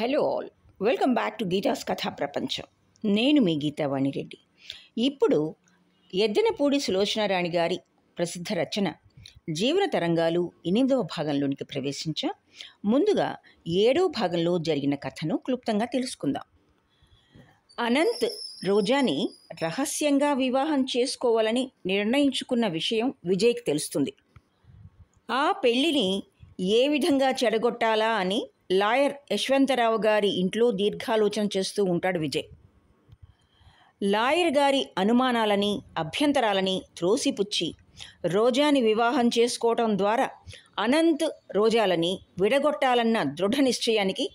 hello all welcome back to Geetha's కథా ప్రపంచం నేను మీ గీతావాణి రెడ్డి ఇప్పుడు ఎద్దెనపూడి సులోచనారాణి గారి ప్రసిద్ధ రచన జీవన తరంగాలు ఎనిమిదవ భాగంలోనికి ప్రవేశించా ముందుగా ఏడవ భాగంలో జరిగిన కథను క్లుప్తంగా తెలుసుకుందాం అనంత్ రోజాని రహస్యంగా వివాహం చేసుకోవాలని నిర్ణయించుకున్న విషయం విజయ్కి తెలుస్తుంది ఆ పెళ్ళిని ఏ విధంగా చెడగొట్టాలా అని లాయర్ యశ్వంతరావు గారి ఇంట్లో దీర్ఘాలోచన చేస్తూ ఉంటాడు విజయ్ లాయర్ గారి అనుమానాలని అభ్యంతరాలని త్రోసిపుచ్చి రోజాని వివాహం చేసుకోవటం ద్వారా అనంత్ రోజాలని విడగొట్టాలన్న దృఢ నిశ్చయానికి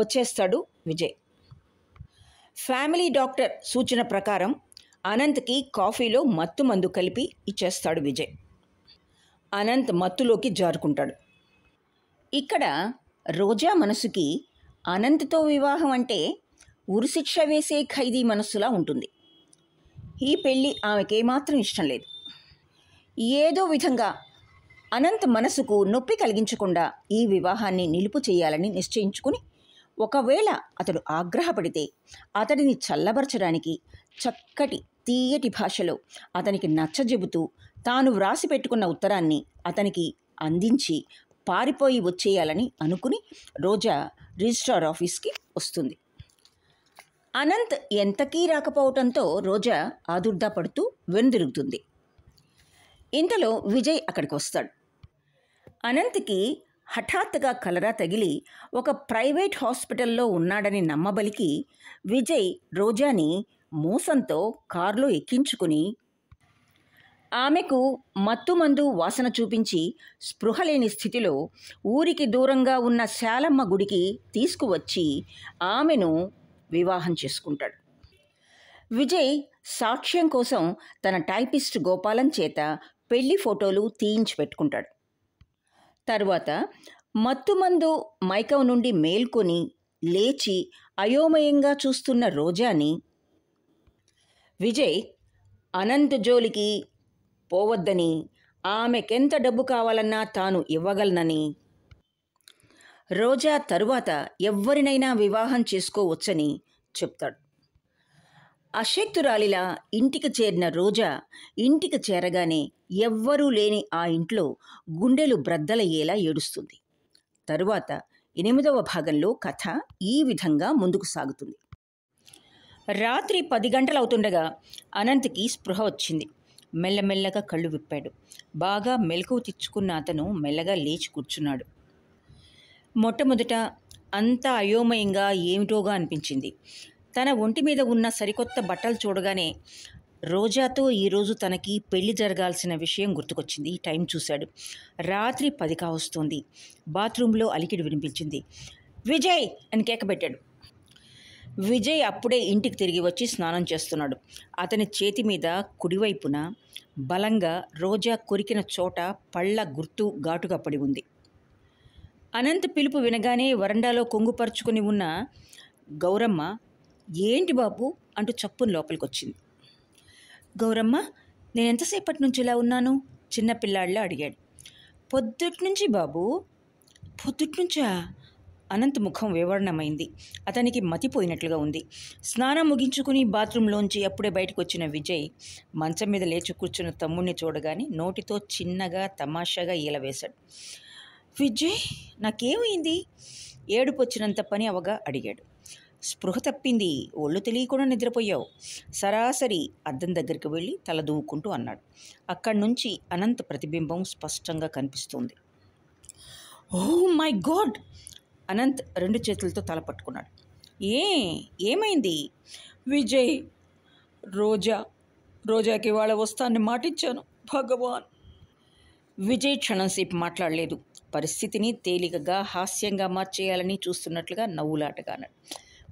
వచ్చేస్తాడు విజయ్ ఫ్యామిలీ డాక్టర్ సూచన ప్రకారం అనంత్కి కాఫీలో మత్తు మందు కలిపి ఇచ్చేస్తాడు విజయ్ అనంత్ మత్తులోకి జారుకుంటాడు ఇక్కడ రోజా మనసుకి అనంత్తో వివాహం అంటే ఉరిశిక్ష వేసే ఖైదీ మనస్సులా ఉంటుంది ఈ పెళ్ళి ఆమెకేమాత్రం ఇష్టం లేదు ఏదో విధంగా అనంత్ మనసుకు నొప్పి కలిగించకుండా ఈ వివాహాన్ని నిలుపు చేయాలని నిశ్చయించుకుని ఒకవేళ అతడు ఆగ్రహపడితే అతడిని చల్లబరచడానికి చక్కటి తీయటి భాషలో అతనికి నచ్చజెబుతూ తాను వ్రాసి పెట్టుకున్న ఉత్తరాన్ని అతనికి అందించి పారిపోయి వచ్చేయాలని అనుకుని రోజా రిజిస్ట్రార్ ఆఫీస్కి వస్తుంది అనంత్ ఎంతకీ రాకపోవటంతో రోజా ఆదుర్దా పడుతూ వెనుదిరుగుతుంది ఇంతలో విజయ్ అక్కడికి వస్తాడు అనంత్కి హఠాత్తుగా కలరా తగిలి ఒక ప్రైవేట్ హాస్పిటల్లో ఉన్నాడని నమ్మబలికి విజయ్ రోజాని మోసంతో కారులో ఎక్కించుకుని ఆమెకు మత్తుమందు వాసన చూపించి స్పృహలేని స్థితిలో ఊరికి దూరంగా ఉన్న శాలమ్మ గుడికి తీసుకువచ్చి ఆమెను వివాహం చేసుకుంటాడు విజయ్ సాక్ష్యం కోసం తన టైపిస్ట్ గోపాలం చేత పెళ్లి ఫోటోలు తీయించి పెట్టుకుంటాడు తర్వాత మత్తుమందు మైకం నుండి మేల్కొని లేచి అయోమయంగా చూస్తున్న రోజాని విజయ్ అనంత్ జోలికి పోవద్దని ఆమెకెంత డబ్బు కావాలన్నా తాను ఇవ్వగలనని రోజా తరువాత ఎవ్వరినైనా వివాహం చేసుకోవచ్చని చెప్తాడు అశక్తురాలిలా ఇంటికి చేరిన రోజా ఇంటికి చేరగానే ఎవ్వరూ లేని ఆ ఇంట్లో గుండెలు బ్రద్దలయ్యేలా ఏడుస్తుంది తరువాత ఎనిమిదవ భాగంలో కథ ఈ విధంగా ముందుకు సాగుతుంది రాత్రి పది గంటలవుతుండగా అనంత్కి స్పృహ వచ్చింది మెల్లమెల్లగా కళ్ళు విప్పాడు బాగా మెలకు తెచ్చుకున్న అతను మెల్లగా లేచి కూర్చున్నాడు మొట్టమొదట అంతా అయోమయంగా ఏమిటోగా అనిపించింది తన ఒంటి మీద ఉన్న సరికొత్త బట్టలు చూడగానే రోజాతో ఈరోజు తనకి పెళ్లి జరగాల్సిన విషయం గుర్తుకొచ్చింది టైం చూశాడు రాత్రి పది కావస్తోంది బాత్రూంలో అలికిడి వినిపించింది విజయ్ అని కేకబెట్టాడు విజయ్ అప్పుడే ఇంటికి తిరిగి వచ్చి స్నానం చేస్తున్నాడు అతని చేతి మీద కుడివైపున బలంగా రోజా కొరికిన చోట పళ్ళ గుర్తు ఘాటుగా పడి ఉంది అనంత్ పిలుపు వినగానే వరండాలో కొంగుపరుచుకుని ఉన్న గౌరమ్మ ఏంటి బాబు అంటూ చప్పును లోపలికి వచ్చింది గౌరమ్మ నేను ఎంతసేపటి నుంచి ఇలా ఉన్నాను చిన్నపిల్లాడిలా అడిగాడు పొద్దుటి నుంచి బాబు పొద్దుటి నుంచా అనంత్ ముఖం వివరణమైంది అతనికి మతిపోయినట్లుగా ఉంది స్నానం ముగించుకుని బాత్రూంలోంచి అప్పుడే బయటకు వచ్చిన విజయ్ మంచం మీద లేచి కూర్చున్న తమ్ముడిని చూడగానే నోటితో చిన్నగా తమాషాగా ఈలవేశాడు విజయ్ నాకేమైంది ఏడుపు వచ్చినంత పని అవగా అడిగాడు స్పృహ తప్పింది ఒళ్ళు తెలియకుండా నిద్రపోయావు సరాసరి అద్దం దగ్గరికి వెళ్ళి తల దూవుకుంటూ అన్నాడు అక్కడి నుంచి అనంత ప్రతిబింబం స్పష్టంగా కనిపిస్తుంది ఓ మై గాడ్ అనంత్ రెండు చేతులతో తల పట్టుకున్నాడు ఏ ఏమైంది విజయ్ రోజా రోజాకి వాళ్ళ వస్తాన్ని మాటిచ్చాను భగవాన్ విజయ్ క్షణంసేపు మాట్లాడలేదు పరిస్థితిని తేలికగా హాస్యంగా మార్చేయాలని చూస్తున్నట్లుగా నవ్వులాటగా అన్నాడు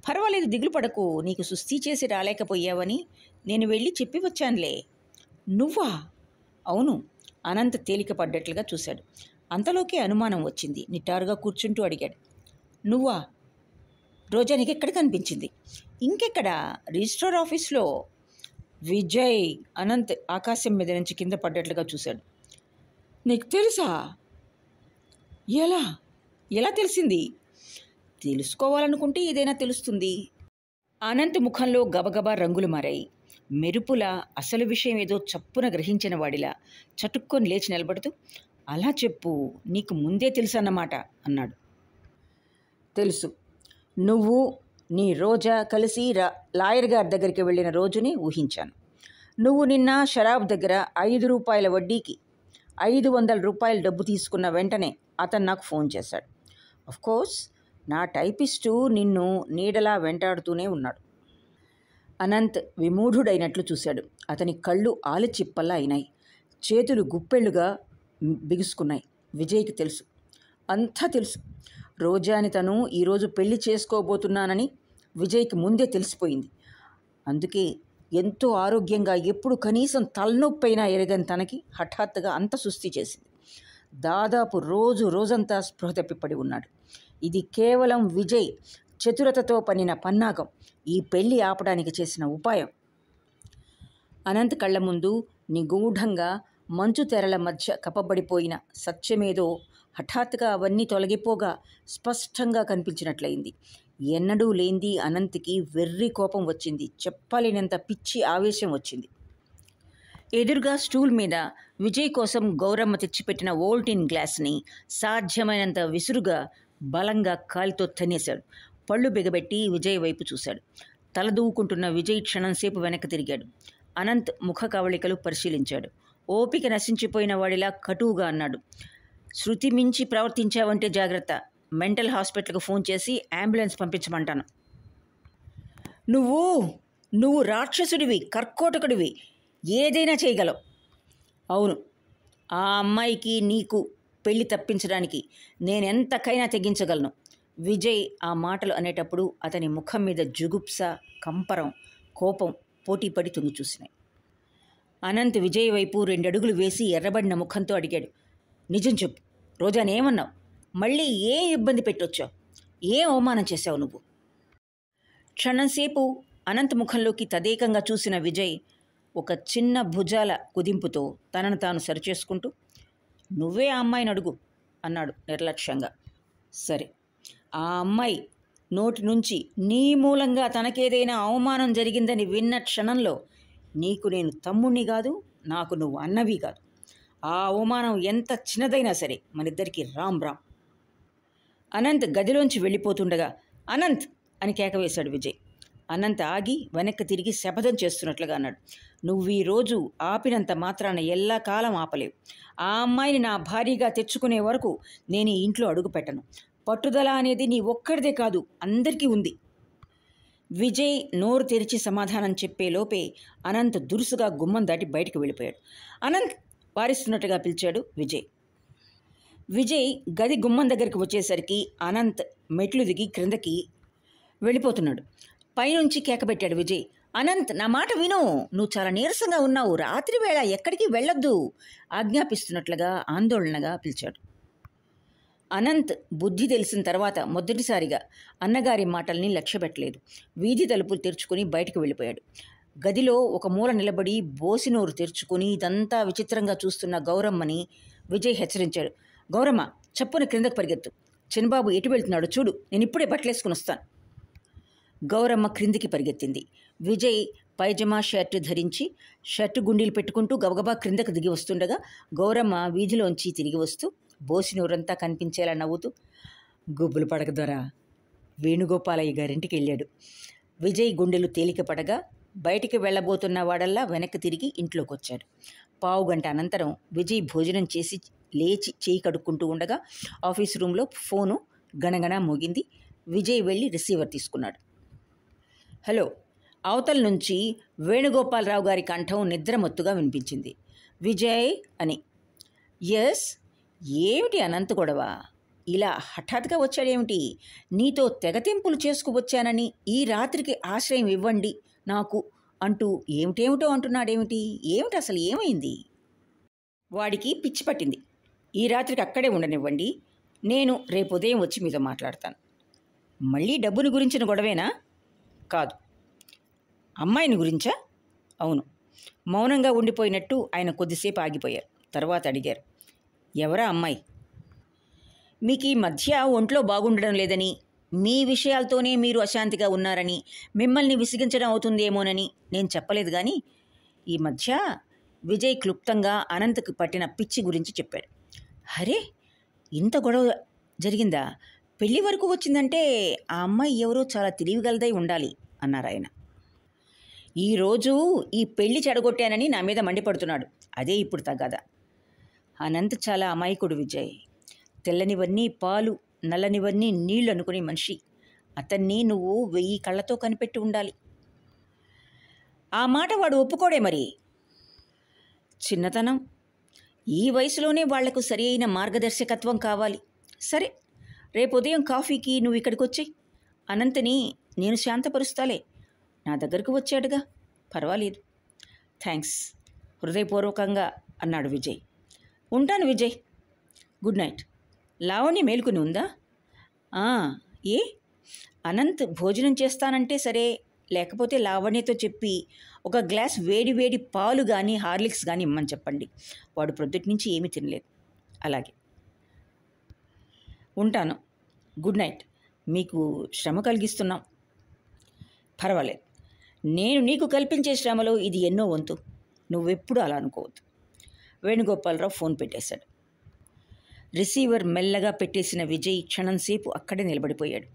పర్వాలేదు దిగులు పడకు నీకు సుస్థి చేసి రాలేకపోయావని నేను వెళ్ళి చెప్పి వచ్చానులే నువ్వా అవును అనంత తేలికపడ్డట్లుగా చూశాడు అంతలోకే అనుమానం వచ్చింది నిటారుగా కూర్చుంటూ అడిగాడు నువ్వా రోజా నీకు ఎక్కడ కనిపించింది ఇంకెక్కడ రిజిస్ట్రార్ ఆఫీస్లో విజయ్ అనంత్ ఆకాశం మీద నుంచి కింద పడ్డట్లుగా చూశాడు నీకు తెలుసా ఎలా ఎలా తెలిసింది తెలుసుకోవాలనుకుంటే ఏదైనా తెలుస్తుంది అనంత్ ముఖంలో గబగబా రంగులు మారాయి మెరుపుల అసలు విషయం ఏదో చప్పున గ్రహించిన వాడిలా చటుక్కొని లేచి నిలబడుతూ అలా చెప్పు నీకు ముందే తెలుసన్నమాట అన్నాడు తెలుసు నువ్వు నీ రోజా కలిసి లాయర్ గారి దగ్గరికి వెళ్ళిన రోజుని ఊహించాను నువ్వు నిన్న షరాబ్ దగ్గర ఐదు రూపాయల వడ్డీకి ఐదు వందల రూపాయల డబ్బు తీసుకున్న వెంటనే అతను నాకు ఫోన్ చేశాడు కోర్స్ నా టైపిస్టు నిన్ను నీడలా వెంటాడుతూనే ఉన్నాడు అనంత్ విమూఢుడైనట్లు చూశాడు అతని కళ్ళు ఆలిచిప్పల్లా అయినాయి చేతులు గుప్పెళ్ళుగా బిగుసుకున్నాయి విజయ్కి తెలుసు అంతా తెలుసు రోజాని తను ఈరోజు పెళ్లి చేసుకోబోతున్నానని విజయ్కి ముందే తెలిసిపోయింది అందుకే ఎంతో ఆరోగ్యంగా ఎప్పుడు కనీసం తలనొప్పి అయినా ఎరగని తనకి హఠాత్తుగా అంత సుస్థి చేసింది దాదాపు రోజు రోజంతా స్పృహ తప్పిపడి ఉన్నాడు ఇది కేవలం విజయ్ చతురతతో పనిన పన్నాగం ఈ పెళ్లి ఆపడానికి చేసిన ఉపాయం అనంత కళ్ల ముందు నిగూఢంగా మంచు తెరల మధ్య కప్పబడిపోయిన సత్యమేదో హఠాత్తుగా అవన్నీ తొలగిపోగా స్పష్టంగా కనిపించినట్లయింది ఎన్నడూ లేంది అనంత్కి వెర్రి కోపం వచ్చింది చెప్పలేనంత పిచ్చి ఆవేశం వచ్చింది ఎదురుగా స్టూల్ మీద విజయ్ కోసం గౌరమ్మ తెచ్చిపెట్టిన ఓల్టిన్ గ్లాస్ని సాధ్యమైనంత విసురుగా బలంగా కాలితో తన్నేశాడు పళ్ళు బిగబెట్టి విజయ్ వైపు చూశాడు తలదూవుకుంటున్న విజయ్ క్షణంసేపు వెనక్కి తిరిగాడు అనంత్ ముఖ కవళికలు పరిశీలించాడు ఓపిక నశించిపోయిన వాడిలా కటువుగా అన్నాడు శృతి మించి ప్రవర్తించావంటే జాగ్రత్త మెంటల్ హాస్పిటల్కు ఫోన్ చేసి అంబులెన్స్ పంపించమంటాను నువ్వు నువ్వు రాక్షసుడివి కర్కోటకుడివి ఏదైనా చేయగలవు అవును ఆ అమ్మాయికి నీకు పెళ్లి తప్పించడానికి నేనెంతకైనా తెగించగలను విజయ్ ఆ మాటలు అనేటప్పుడు అతని ముఖం మీద జుగుప్స కంపరం కోపం పోటీపడి తుంగి చూసినాయి అనంత్ విజయ్ వైపు రెండడుగులు వేసి ఎర్రబడిన ముఖంతో అడిగాడు నిజం చెప్పు రోజా ఏమన్నావు మళ్ళీ ఏ ఇబ్బంది పెట్టొచ్చావు ఏ అవమానం చేశావు నువ్వు క్షణంసేపు అనంత్ ముఖంలోకి తదేకంగా చూసిన విజయ్ ఒక చిన్న భుజాల కుదింపుతో తనను తాను సరిచేసుకుంటూ నువ్వే ఆ అమ్మాయిని అడుగు అన్నాడు నిర్లక్ష్యంగా సరే ఆ అమ్మాయి నోటి నుంచి నీ మూలంగా తనకేదైనా అవమానం జరిగిందని విన్న క్షణంలో నీకు నేను తమ్ముణ్ణి కాదు నాకు నువ్వు అన్నవి కాదు ఆ అవమానం ఎంత చిన్నదైనా సరే మనిద్దరికీ రామ్ రామ్ అనంత్ గదిలోంచి వెళ్ళిపోతుండగా అనంత్ అని కేకవేశాడు విజయ్ అనంత్ ఆగి వెనక్కి తిరిగి శపథం చేస్తున్నట్లుగా అన్నాడు నువ్వు ఈరోజు ఆపినంత మాత్రాన ఎల్లా కాలం ఆపలేవు ఆ అమ్మాయిని నా భారీగా తెచ్చుకునే వరకు నేను ఈ ఇంట్లో అడుగుపెట్టను పట్టుదల అనేది నీ ఒక్కడిదే కాదు అందరికీ ఉంది విజయ్ నోరు తెరిచి సమాధానం చెప్పే లోపే అనంత్ దురుసుగా గుమ్మం దాటి బయటకు వెళ్ళిపోయాడు అనంత్ వారిస్తున్నట్టుగా పిలిచాడు విజయ్ విజయ్ గది గుమ్మం దగ్గరికి వచ్చేసరికి అనంత్ మెట్లు దిగి క్రిందకి వెళ్ళిపోతున్నాడు పైనుంచి కేకబెట్టాడు విజయ్ అనంత్ నా మాట విను నువ్వు చాలా నీరసంగా ఉన్నావు రాత్రి వేళ ఎక్కడికి వెళ్ళొద్దు ఆజ్ఞాపిస్తున్నట్లుగా ఆందోళనగా పిలిచాడు అనంత్ బుద్ధి తెలిసిన తర్వాత మొదటిసారిగా అన్నగారి మాటల్ని లక్ష్యపెట్టలేదు వీధి తలుపులు తెరుచుకుని బయటకు వెళ్ళిపోయాడు గదిలో ఒక మూల నిలబడి బోసినోరు తెరుచుకుని ఇదంతా విచిత్రంగా చూస్తున్న గౌరమ్మని విజయ్ హెచ్చరించాడు గౌరమ్మ చప్పున క్రిందకు పరిగెత్తు చిన్నబాబు ఎటు వెళ్తున్నాడు చూడు నేను ఇప్పుడే బట్టలేసుకుని వస్తాను గౌరమ్మ క్రిందికి పరిగెత్తింది విజయ్ పైజమా షర్టు ధరించి షర్టు గుండీలు పెట్టుకుంటూ గబగబా క్రిందకు దిగి వస్తుండగా గౌరమ్మ వీధిలోంచి తిరిగి వస్తూ బోసినోరంతా కనిపించేలా నవ్వుతూ గుబ్బులు పడక ద్వారా వేణుగోపాలయ్య గారింటికి వెళ్ళాడు విజయ్ గుండెలు తేలిక పడగా బయటికి వెళ్ళబోతున్న వాడల్లా వెనక్కి తిరిగి ఇంట్లోకి వచ్చాడు పావు గంట అనంతరం విజయ్ భోజనం చేసి లేచి చేయి కడుక్కుంటూ ఉండగా ఆఫీస్ రూమ్లో ఫోను గణగణ మోగింది విజయ్ వెళ్ళి రిసీవర్ తీసుకున్నాడు హలో అవతల నుంచి వేణుగోపాలరావు గారి కంఠం నిద్రమొత్తుగా వినిపించింది విజయ్ అని ఎస్ ఏమిటి అనంత గొడవ ఇలా హఠాత్గా వచ్చాడేమిటి నీతో తెగతింపులు చేసుకువచ్చానని ఈ రాత్రికి ఆశ్రయం ఇవ్వండి నాకు అంటూ ఏమిటేమిటో అంటున్నాడేమిటి ఏమిటి అసలు ఏమైంది వాడికి పిచ్చి పట్టింది ఈ రాత్రికి అక్కడే ఉండనివ్వండి నేను రేపు ఉదయం వచ్చి మీతో మాట్లాడతాను మళ్ళీ డబ్బుని గురించిన గొడవేనా కాదు అమ్మాయిని గురించా అవును మౌనంగా ఉండిపోయినట్టు ఆయన కొద్దిసేపు ఆగిపోయారు తర్వాత అడిగారు ఎవరా అమ్మాయి మీకు ఈ మధ్య ఒంట్లో బాగుండడం లేదని మీ విషయాలతోనే మీరు అశాంతిగా ఉన్నారని మిమ్మల్ని విసిగించడం అవుతుందేమోనని నేను చెప్పలేదు కానీ ఈ మధ్య విజయ్ క్లుప్తంగా అనంత్కి పట్టిన పిచ్చి గురించి చెప్పాడు అరే ఇంత గొడవ జరిగిందా పెళ్లి వరకు వచ్చిందంటే ఆ అమ్మాయి ఎవరో చాలా తెలివిగలదై ఉండాలి అన్నారు ఆయన ఈరోజు ఈ పెళ్లి చెడగొట్టానని నా మీద మండిపడుతున్నాడు అదే ఇప్పుడు తగాదా అనంత్ చాలా అమాయకుడు విజయ్ తెల్లనివన్నీ పాలు నల్లనివన్నీ నీళ్ళు అనుకునే మనిషి అతన్ని నువ్వు వెయ్యి కళ్ళతో కనిపెట్టి ఉండాలి ఆ మాట వాడు ఒప్పుకోడే మరి చిన్నతనం ఈ వయసులోనే వాళ్లకు సరి అయిన మార్గదర్శకత్వం కావాలి సరే రేపు ఉదయం కాఫీకి నువ్వు ఇక్కడికి వచ్చి అనంతని నేను శాంతపరుస్తాలే నా దగ్గరకు వచ్చాడుగా పర్వాలేదు థ్యాంక్స్ హృదయపూర్వకంగా అన్నాడు విజయ్ ఉంటాను విజయ్ గుడ్ నైట్ లావణ్య మేలుకుని ఉందా ఏ అనంత్ భోజనం చేస్తానంటే సరే లేకపోతే లావణ్యతో చెప్పి ఒక గ్లాస్ వేడి వేడి పాలు కానీ హార్లిక్స్ కానీ ఇమ్మని చెప్పండి వాడు ప్రొద్దుటి నుంచి ఏమీ తినలేదు అలాగే ఉంటాను గుడ్ నైట్ మీకు శ్రమ కలిగిస్తున్నాం పర్వాలేదు నేను నీకు కల్పించే శ్రమలో ఇది ఎన్నో వంతు నువ్వెప్పుడు అలా అనుకోవద్దు వేణుగోపాలరావు ఫోన్ పెట్టేశాడు రిసీవర్ మెల్లగా పెట్టేసిన విజయ్ క్షణంసేపు అక్కడే నిలబడిపోయాడు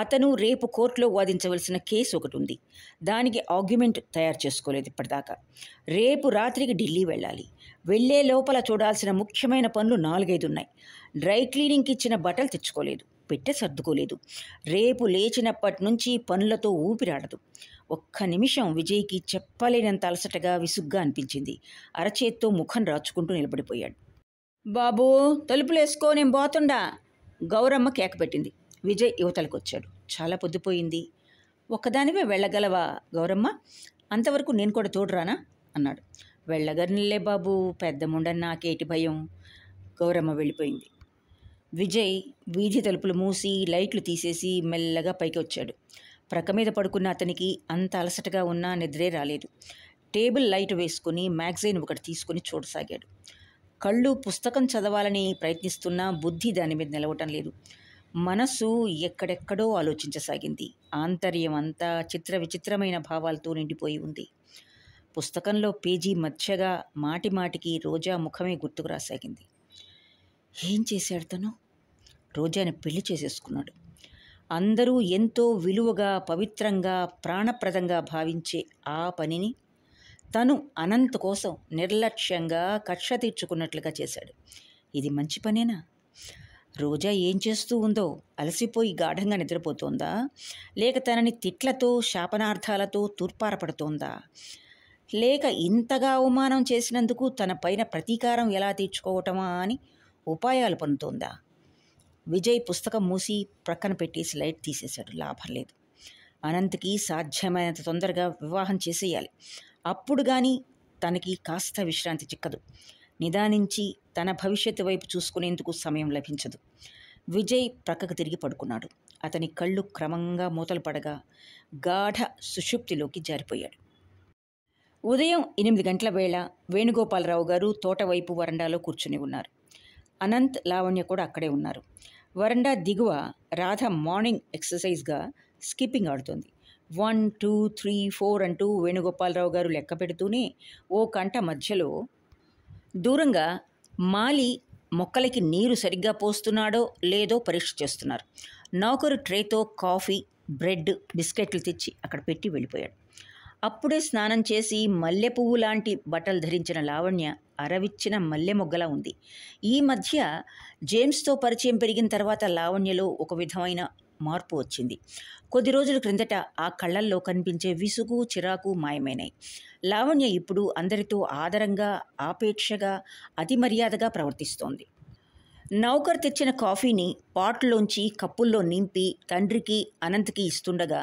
అతను రేపు కోర్టులో వాదించవలసిన కేసు ఒకటి ఉంది దానికి ఆర్గ్యుమెంట్ తయారు చేసుకోలేదు ఇప్పటిదాకా రేపు రాత్రికి ఢిల్లీ వెళ్ళాలి వెళ్లే లోపల చూడాల్సిన ముఖ్యమైన పనులు నాలుగైదు ఉన్నాయి డ్రై క్లీనింగ్కి ఇచ్చిన బట్టలు తెచ్చుకోలేదు పెట్టె సర్దుకోలేదు రేపు లేచినప్పటి నుంచి పనులతో ఊపిరాడదు ఒక్క నిమిషం విజయ్కి చెప్పలేనంత అలసటగా విసుగ్గా అనిపించింది అరచేత్తో ముఖం రాచుకుంటూ నిలబడిపోయాడు తలుపులు వేసుకో నేను పోతుండా గౌరమ్మ కేక పెట్టింది విజయ్ వచ్చాడు చాలా పొద్దుపోయింది ఒక్కదానివే వెళ్ళగలవా గౌరమ్మ అంతవరకు నేను కూడా తోడురానా అన్నాడు వెళ్ళగరనిలే బాబు పెద్ద నాకేటి భయం గౌరమ్మ వెళ్ళిపోయింది విజయ్ వీధి తలుపులు మూసి లైట్లు తీసేసి మెల్లగా పైకి వచ్చాడు ప్రక్క మీద పడుకున్న అతనికి అంత అలసటగా ఉన్నా నిద్రే రాలేదు టేబుల్ లైట్ వేసుకుని మ్యాగజైన్ ఒకటి తీసుకుని చూడసాగాడు కళ్ళు పుస్తకం చదవాలని ప్రయత్నిస్తున్నా బుద్ధి దాని మీద నిలవటం లేదు మనసు ఎక్కడెక్కడో ఆలోచించసాగింది ఆంతర్యం అంతా చిత్ర విచిత్రమైన భావాలతో నిండిపోయి ఉంది పుస్తకంలో పేజీ మధ్యగా మాటి మాటికి రోజా ముఖమే గుర్తుకు రాసాగింది ఏం చేశాడు తను రోజాని పెళ్లి చేసేసుకున్నాడు అందరూ ఎంతో విలువగా పవిత్రంగా ప్రాణప్రదంగా భావించే ఆ పనిని తను అనంత్ కోసం నిర్లక్ష్యంగా కక్ష తీర్చుకున్నట్లుగా చేశాడు ఇది మంచి పనేనా రోజా ఏం చేస్తూ ఉందో అలసిపోయి గాఢంగా నిద్రపోతోందా లేక తనని తిట్లతో శాపనార్థాలతో తూర్పారపడుతోందా లేక ఇంతగా అవమానం చేసినందుకు తన పైన ప్రతీకారం ఎలా తీర్చుకోవటమా అని ఉపాయాలు పనుతోందా విజయ్ పుస్తకం మూసి ప్రక్కన పెట్టేసి లైట్ తీసేశాడు లాభం లేదు అనంత్కి సాధ్యమైనంత తొందరగా వివాహం చేసేయాలి అప్పుడు కానీ తనకి కాస్త విశ్రాంతి చిక్కదు నిదానించి తన భవిష్యత్తు వైపు చూసుకునేందుకు సమయం లభించదు విజయ్ ప్రక్కకు తిరిగి పడుకున్నాడు అతని కళ్ళు క్రమంగా మూతలు పడగా గాఢ సుషుప్తిలోకి జారిపోయాడు ఉదయం ఎనిమిది గంటల వేళ వేణుగోపాలరావు గారు తోటవైపు వరండాలో కూర్చుని ఉన్నారు అనంత్ లావణ్య కూడా అక్కడే ఉన్నారు వరండా దిగువ రాధ మార్నింగ్ ఎక్సర్సైజ్గా స్కిప్పింగ్ ఆడుతోంది వన్ టూ త్రీ ఫోర్ అంటూ వేణుగోపాలరావు గారు లెక్క పెడుతూనే ఓ కంట మధ్యలో దూరంగా మాలి మొక్కలకి నీరు సరిగ్గా పోస్తున్నాడో లేదో పరీక్ష చేస్తున్నారు నౌకరు ట్రేతో కాఫీ బ్రెడ్ బిస్కెట్లు తెచ్చి అక్కడ పెట్టి వెళ్ళిపోయాడు అప్పుడే స్నానం చేసి మల్లె పువ్వు లాంటి బట్టలు ధరించిన లావణ్య అరవిచ్చిన మల్లె మొగ్గలా ఉంది ఈ మధ్య జేమ్స్తో పరిచయం పెరిగిన తర్వాత లావణ్యలో ఒక విధమైన మార్పు వచ్చింది కొద్ది రోజుల క్రిందట ఆ కళ్ళల్లో కనిపించే విసుగు చిరాకు మాయమైనాయి లావణ్య ఇప్పుడు అందరితో ఆదరంగా ఆపేక్షగా అతి మర్యాదగా ప్రవర్తిస్తోంది నౌకర్ తెచ్చిన కాఫీని పాట్లోంచి కప్పుల్లో నింపి తండ్రికి అనంత్కి ఇస్తుండగా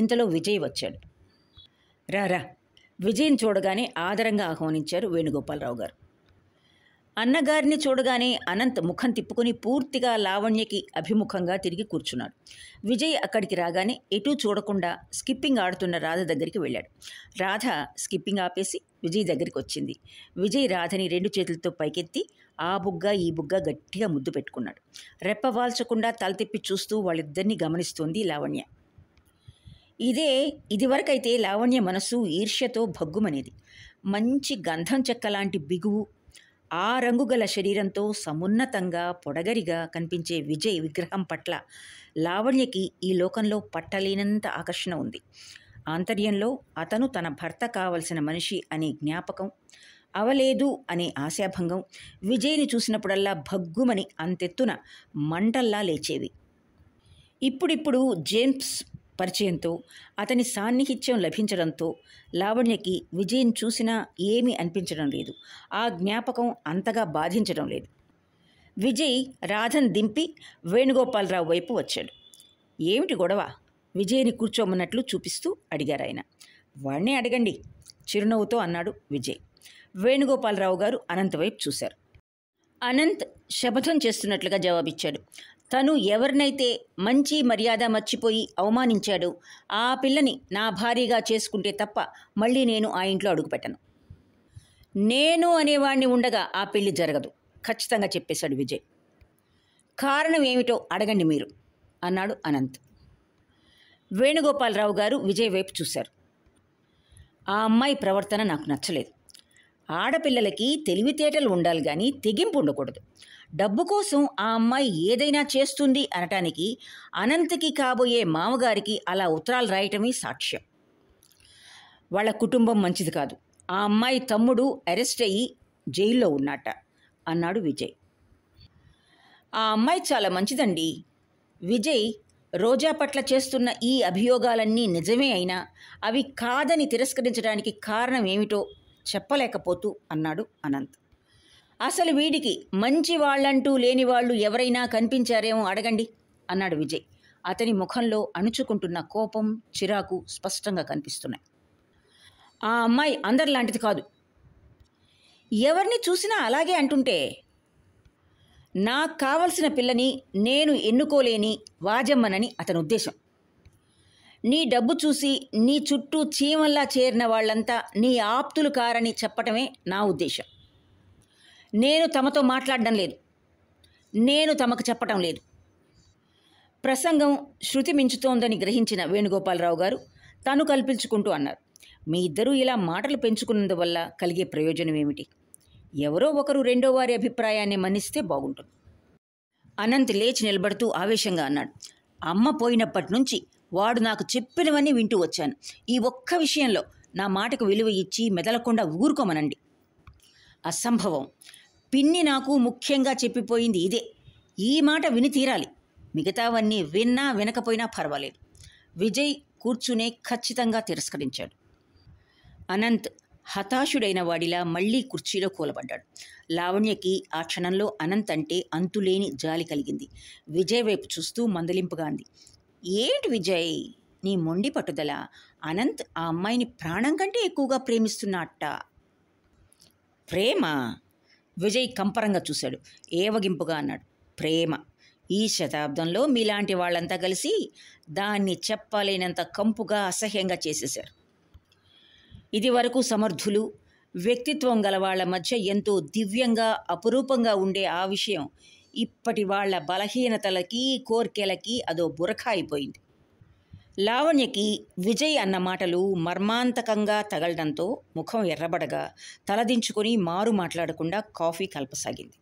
ఇంతలో విజయ్ వచ్చాడు రారా విజయ్ని చూడగానే ఆదరంగా ఆహ్వానించారు వేణుగోపాలరావు గారు అన్నగారిని చూడగానే అనంత్ ముఖం తిప్పుకుని పూర్తిగా లావణ్యకి అభిముఖంగా తిరిగి కూర్చున్నాడు విజయ్ అక్కడికి రాగానే ఎటూ చూడకుండా స్కిప్పింగ్ ఆడుతున్న రాధ దగ్గరికి వెళ్ళాడు రాధ స్కిప్పింగ్ ఆపేసి విజయ్ దగ్గరికి వచ్చింది విజయ్ రాధని రెండు చేతులతో పైకెత్తి ఆ బుగ్గ ఈ బుగ్గ గట్టిగా ముద్దు పెట్టుకున్నాడు రెప్పవాల్చకుండా తల తిప్పి చూస్తూ వాళ్ళిద్దరినీ గమనిస్తోంది లావణ్య ఇదే ఇదివరకైతే లావణ్య మనసు ఈర్ష్యతో భగ్గుమనేది మంచి గంధం చెక్క లాంటి బిగువు ఆ రంగుగల శరీరంతో సమున్నతంగా పొడగరిగా కనిపించే విజయ్ విగ్రహం పట్ల లావణ్యకి ఈ లోకంలో పట్టలేనంత ఆకర్షణ ఉంది ఆంతర్యంలో అతను తన భర్త కావలసిన మనిషి అనే జ్ఞాపకం అవలేదు అనే ఆశాభంగం విజయ్ని చూసినప్పుడల్లా భగ్గుమని అంతెత్తున మంటల్లా లేచేవి ఇప్పుడిప్పుడు జేమ్స్ పరిచయంతో అతని సాన్నిహిత్యం లభించడంతో లావణ్యకి విజయం చూసినా ఏమీ అనిపించడం లేదు ఆ జ్ఞాపకం అంతగా బాధించడం లేదు విజయ్ రాధన్ దింపి వేణుగోపాలరావు వైపు వచ్చాడు ఏమిటి గొడవ విజయ్ని కూర్చోమన్నట్లు చూపిస్తూ అడిగారు ఆయన వాణ్ణే అడగండి చిరునవ్వుతో అన్నాడు విజయ్ వేణుగోపాలరావు గారు అనంత్ వైపు చూశారు అనంత్ శపథం చేస్తున్నట్లుగా జవాబిచ్చాడు తను ఎవరినైతే మంచి మర్యాద మర్చిపోయి అవమానించాడో ఆ పిల్లని నా భారీగా చేసుకుంటే తప్ప మళ్ళీ నేను ఆ ఇంట్లో అడుగుపెట్టను నేను అనేవాణ్ణి ఉండగా ఆ పెళ్లి జరగదు ఖచ్చితంగా చెప్పేశాడు విజయ్ కారణం ఏమిటో అడగండి మీరు అన్నాడు అనంత్ వేణుగోపాలరావు గారు విజయ్ వైపు చూశారు ఆ అమ్మాయి ప్రవర్తన నాకు నచ్చలేదు ఆడపిల్లలకి తెలివితేటలు ఉండాలి కానీ తెగింపు ఉండకూడదు డబ్బు కోసం ఆ అమ్మాయి ఏదైనా చేస్తుంది అనటానికి అనంతకి కాబోయే మామగారికి అలా ఉత్తరాలు రాయటమే సాక్ష్యం వాళ్ళ కుటుంబం మంచిది కాదు ఆ అమ్మాయి తమ్ముడు అరెస్ట్ అయ్యి జైల్లో ఉన్నట్ట అన్నాడు విజయ్ ఆ అమ్మాయి చాలా మంచిదండి విజయ్ రోజా పట్ల చేస్తున్న ఈ అభియోగాలన్నీ నిజమే అయినా అవి కాదని తిరస్కరించడానికి కారణం ఏమిటో చెప్పలేకపోతూ అన్నాడు అనంత్ అసలు వీడికి మంచి వాళ్ళంటూ లేని వాళ్ళు ఎవరైనా కనిపించారేమో అడగండి అన్నాడు విజయ్ అతని ముఖంలో అణుచుకుంటున్న కోపం చిరాకు స్పష్టంగా కనిపిస్తున్నాయి ఆ అమ్మాయి అందరిలాంటిది కాదు ఎవరిని చూసినా అలాగే అంటుంటే నాకు కావలసిన పిల్లని నేను ఎన్నుకోలేని వాజమ్మనని అతని ఉద్దేశం నీ డబ్బు చూసి నీ చుట్టూ చీమల్లా చేరిన వాళ్ళంతా నీ ఆప్తులు కారని చెప్పటమే నా ఉద్దేశం నేను తమతో మాట్లాడడం లేదు నేను తమకు చెప్పటం లేదు ప్రసంగం శృతి మించుతోందని గ్రహించిన వేణుగోపాలరావు గారు తను కల్పించుకుంటూ అన్నారు మీ ఇద్దరూ ఇలా మాటలు పెంచుకున్నందువల్ల కలిగే ప్రయోజనం ఏమిటి ఎవరో ఒకరు రెండో వారి అభిప్రాయాన్ని మన్నిస్తే బాగుంటుంది అనంత్ లేచి నిలబడుతూ ఆవేశంగా అన్నాడు అమ్మ పోయినప్పటి నుంచి వాడు నాకు చెప్పినవన్నీ వింటూ వచ్చాను ఈ ఒక్క విషయంలో నా మాటకు విలువ ఇచ్చి మెదలకుండా ఊరుకోమనండి అసంభవం పిన్ని నాకు ముఖ్యంగా చెప్పిపోయింది ఇదే ఈ మాట విని తీరాలి మిగతావన్నీ విన్నా వినకపోయినా పర్వాలేదు విజయ్ కూర్చునే ఖచ్చితంగా తిరస్కరించాడు అనంత్ హతాశుడైన వాడిలా మళ్లీ కుర్చీలో కూలబడ్డాడు లావణ్యకి ఆ క్షణంలో అనంత్ అంటే అంతులేని జాలి కలిగింది విజయ్ వైపు చూస్తూ మందలింపుగా అంది ఏంటి విజయ్ నీ మొండి పట్టుదల అనంత్ ఆ అమ్మాయిని ప్రాణం కంటే ఎక్కువగా ప్రేమిస్తున్నట్ట ప్రేమ విజయ్ కంపరంగా చూశాడు ఏవగింపుగా అన్నాడు ప్రేమ ఈ శతాబ్దంలో మీలాంటి వాళ్ళంతా కలిసి దాన్ని చెప్పలేనంత కంపుగా అసహ్యంగా చేసేశారు ఇది వరకు సమర్థులు వ్యక్తిత్వం గల వాళ్ళ మధ్య ఎంతో దివ్యంగా అపురూపంగా ఉండే ఆ విషయం ఇప్పటి వాళ్ల బలహీనతలకి కోర్కెలకి అదో బురఖ అయిపోయింది లావణ్యకి విజయ్ అన్న మాటలు మర్మాంతకంగా తగలడంతో ముఖం ఎర్రబడగా తలదించుకొని మారు మాట్లాడకుండా కాఫీ కలపసాగింది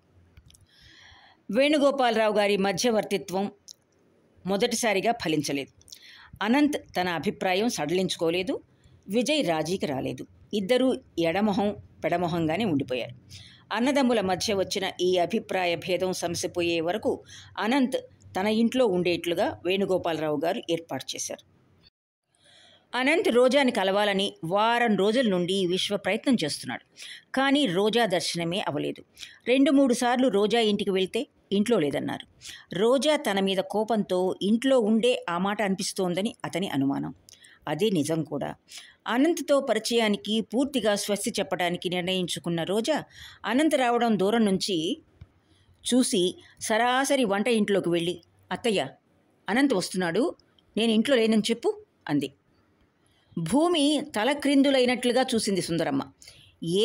వేణుగోపాలరావు గారి మధ్యవర్తిత్వం మొదటిసారిగా ఫలించలేదు అనంత్ తన అభిప్రాయం సడలించుకోలేదు విజయ్ రాజీకి రాలేదు ఇద్దరూ ఎడమొహం పెడమొహంగానే ఉండిపోయారు అన్నదమ్ముల మధ్య వచ్చిన ఈ అభిప్రాయ భేదం సమసిపోయే వరకు అనంత్ తన ఇంట్లో ఉండేట్లుగా వేణుగోపాలరావు గారు ఏర్పాటు చేశారు అనంత్ రోజాని కలవాలని వారం రోజుల నుండి విశ్వ ప్రయత్నం చేస్తున్నాడు కానీ రోజా దర్శనమే అవలేదు రెండు మూడు సార్లు రోజా ఇంటికి వెళ్తే ఇంట్లో లేదన్నారు రోజా తన మీద కోపంతో ఇంట్లో ఉండే ఆ మాట అనిపిస్తోందని అతని అనుమానం అది నిజం కూడా అనంత్తో పరిచయానికి పూర్తిగా స్వస్తి చెప్పడానికి నిర్ణయించుకున్న రోజా అనంత్ రావడం దూరం నుంచి చూసి సరాసరి వంట ఇంట్లోకి వెళ్ళి అత్తయ్య అనంత్ వస్తున్నాడు నేను ఇంట్లో లేనని చెప్పు అంది భూమి తల క్రిందులైనట్లుగా చూసింది సుందరమ్మ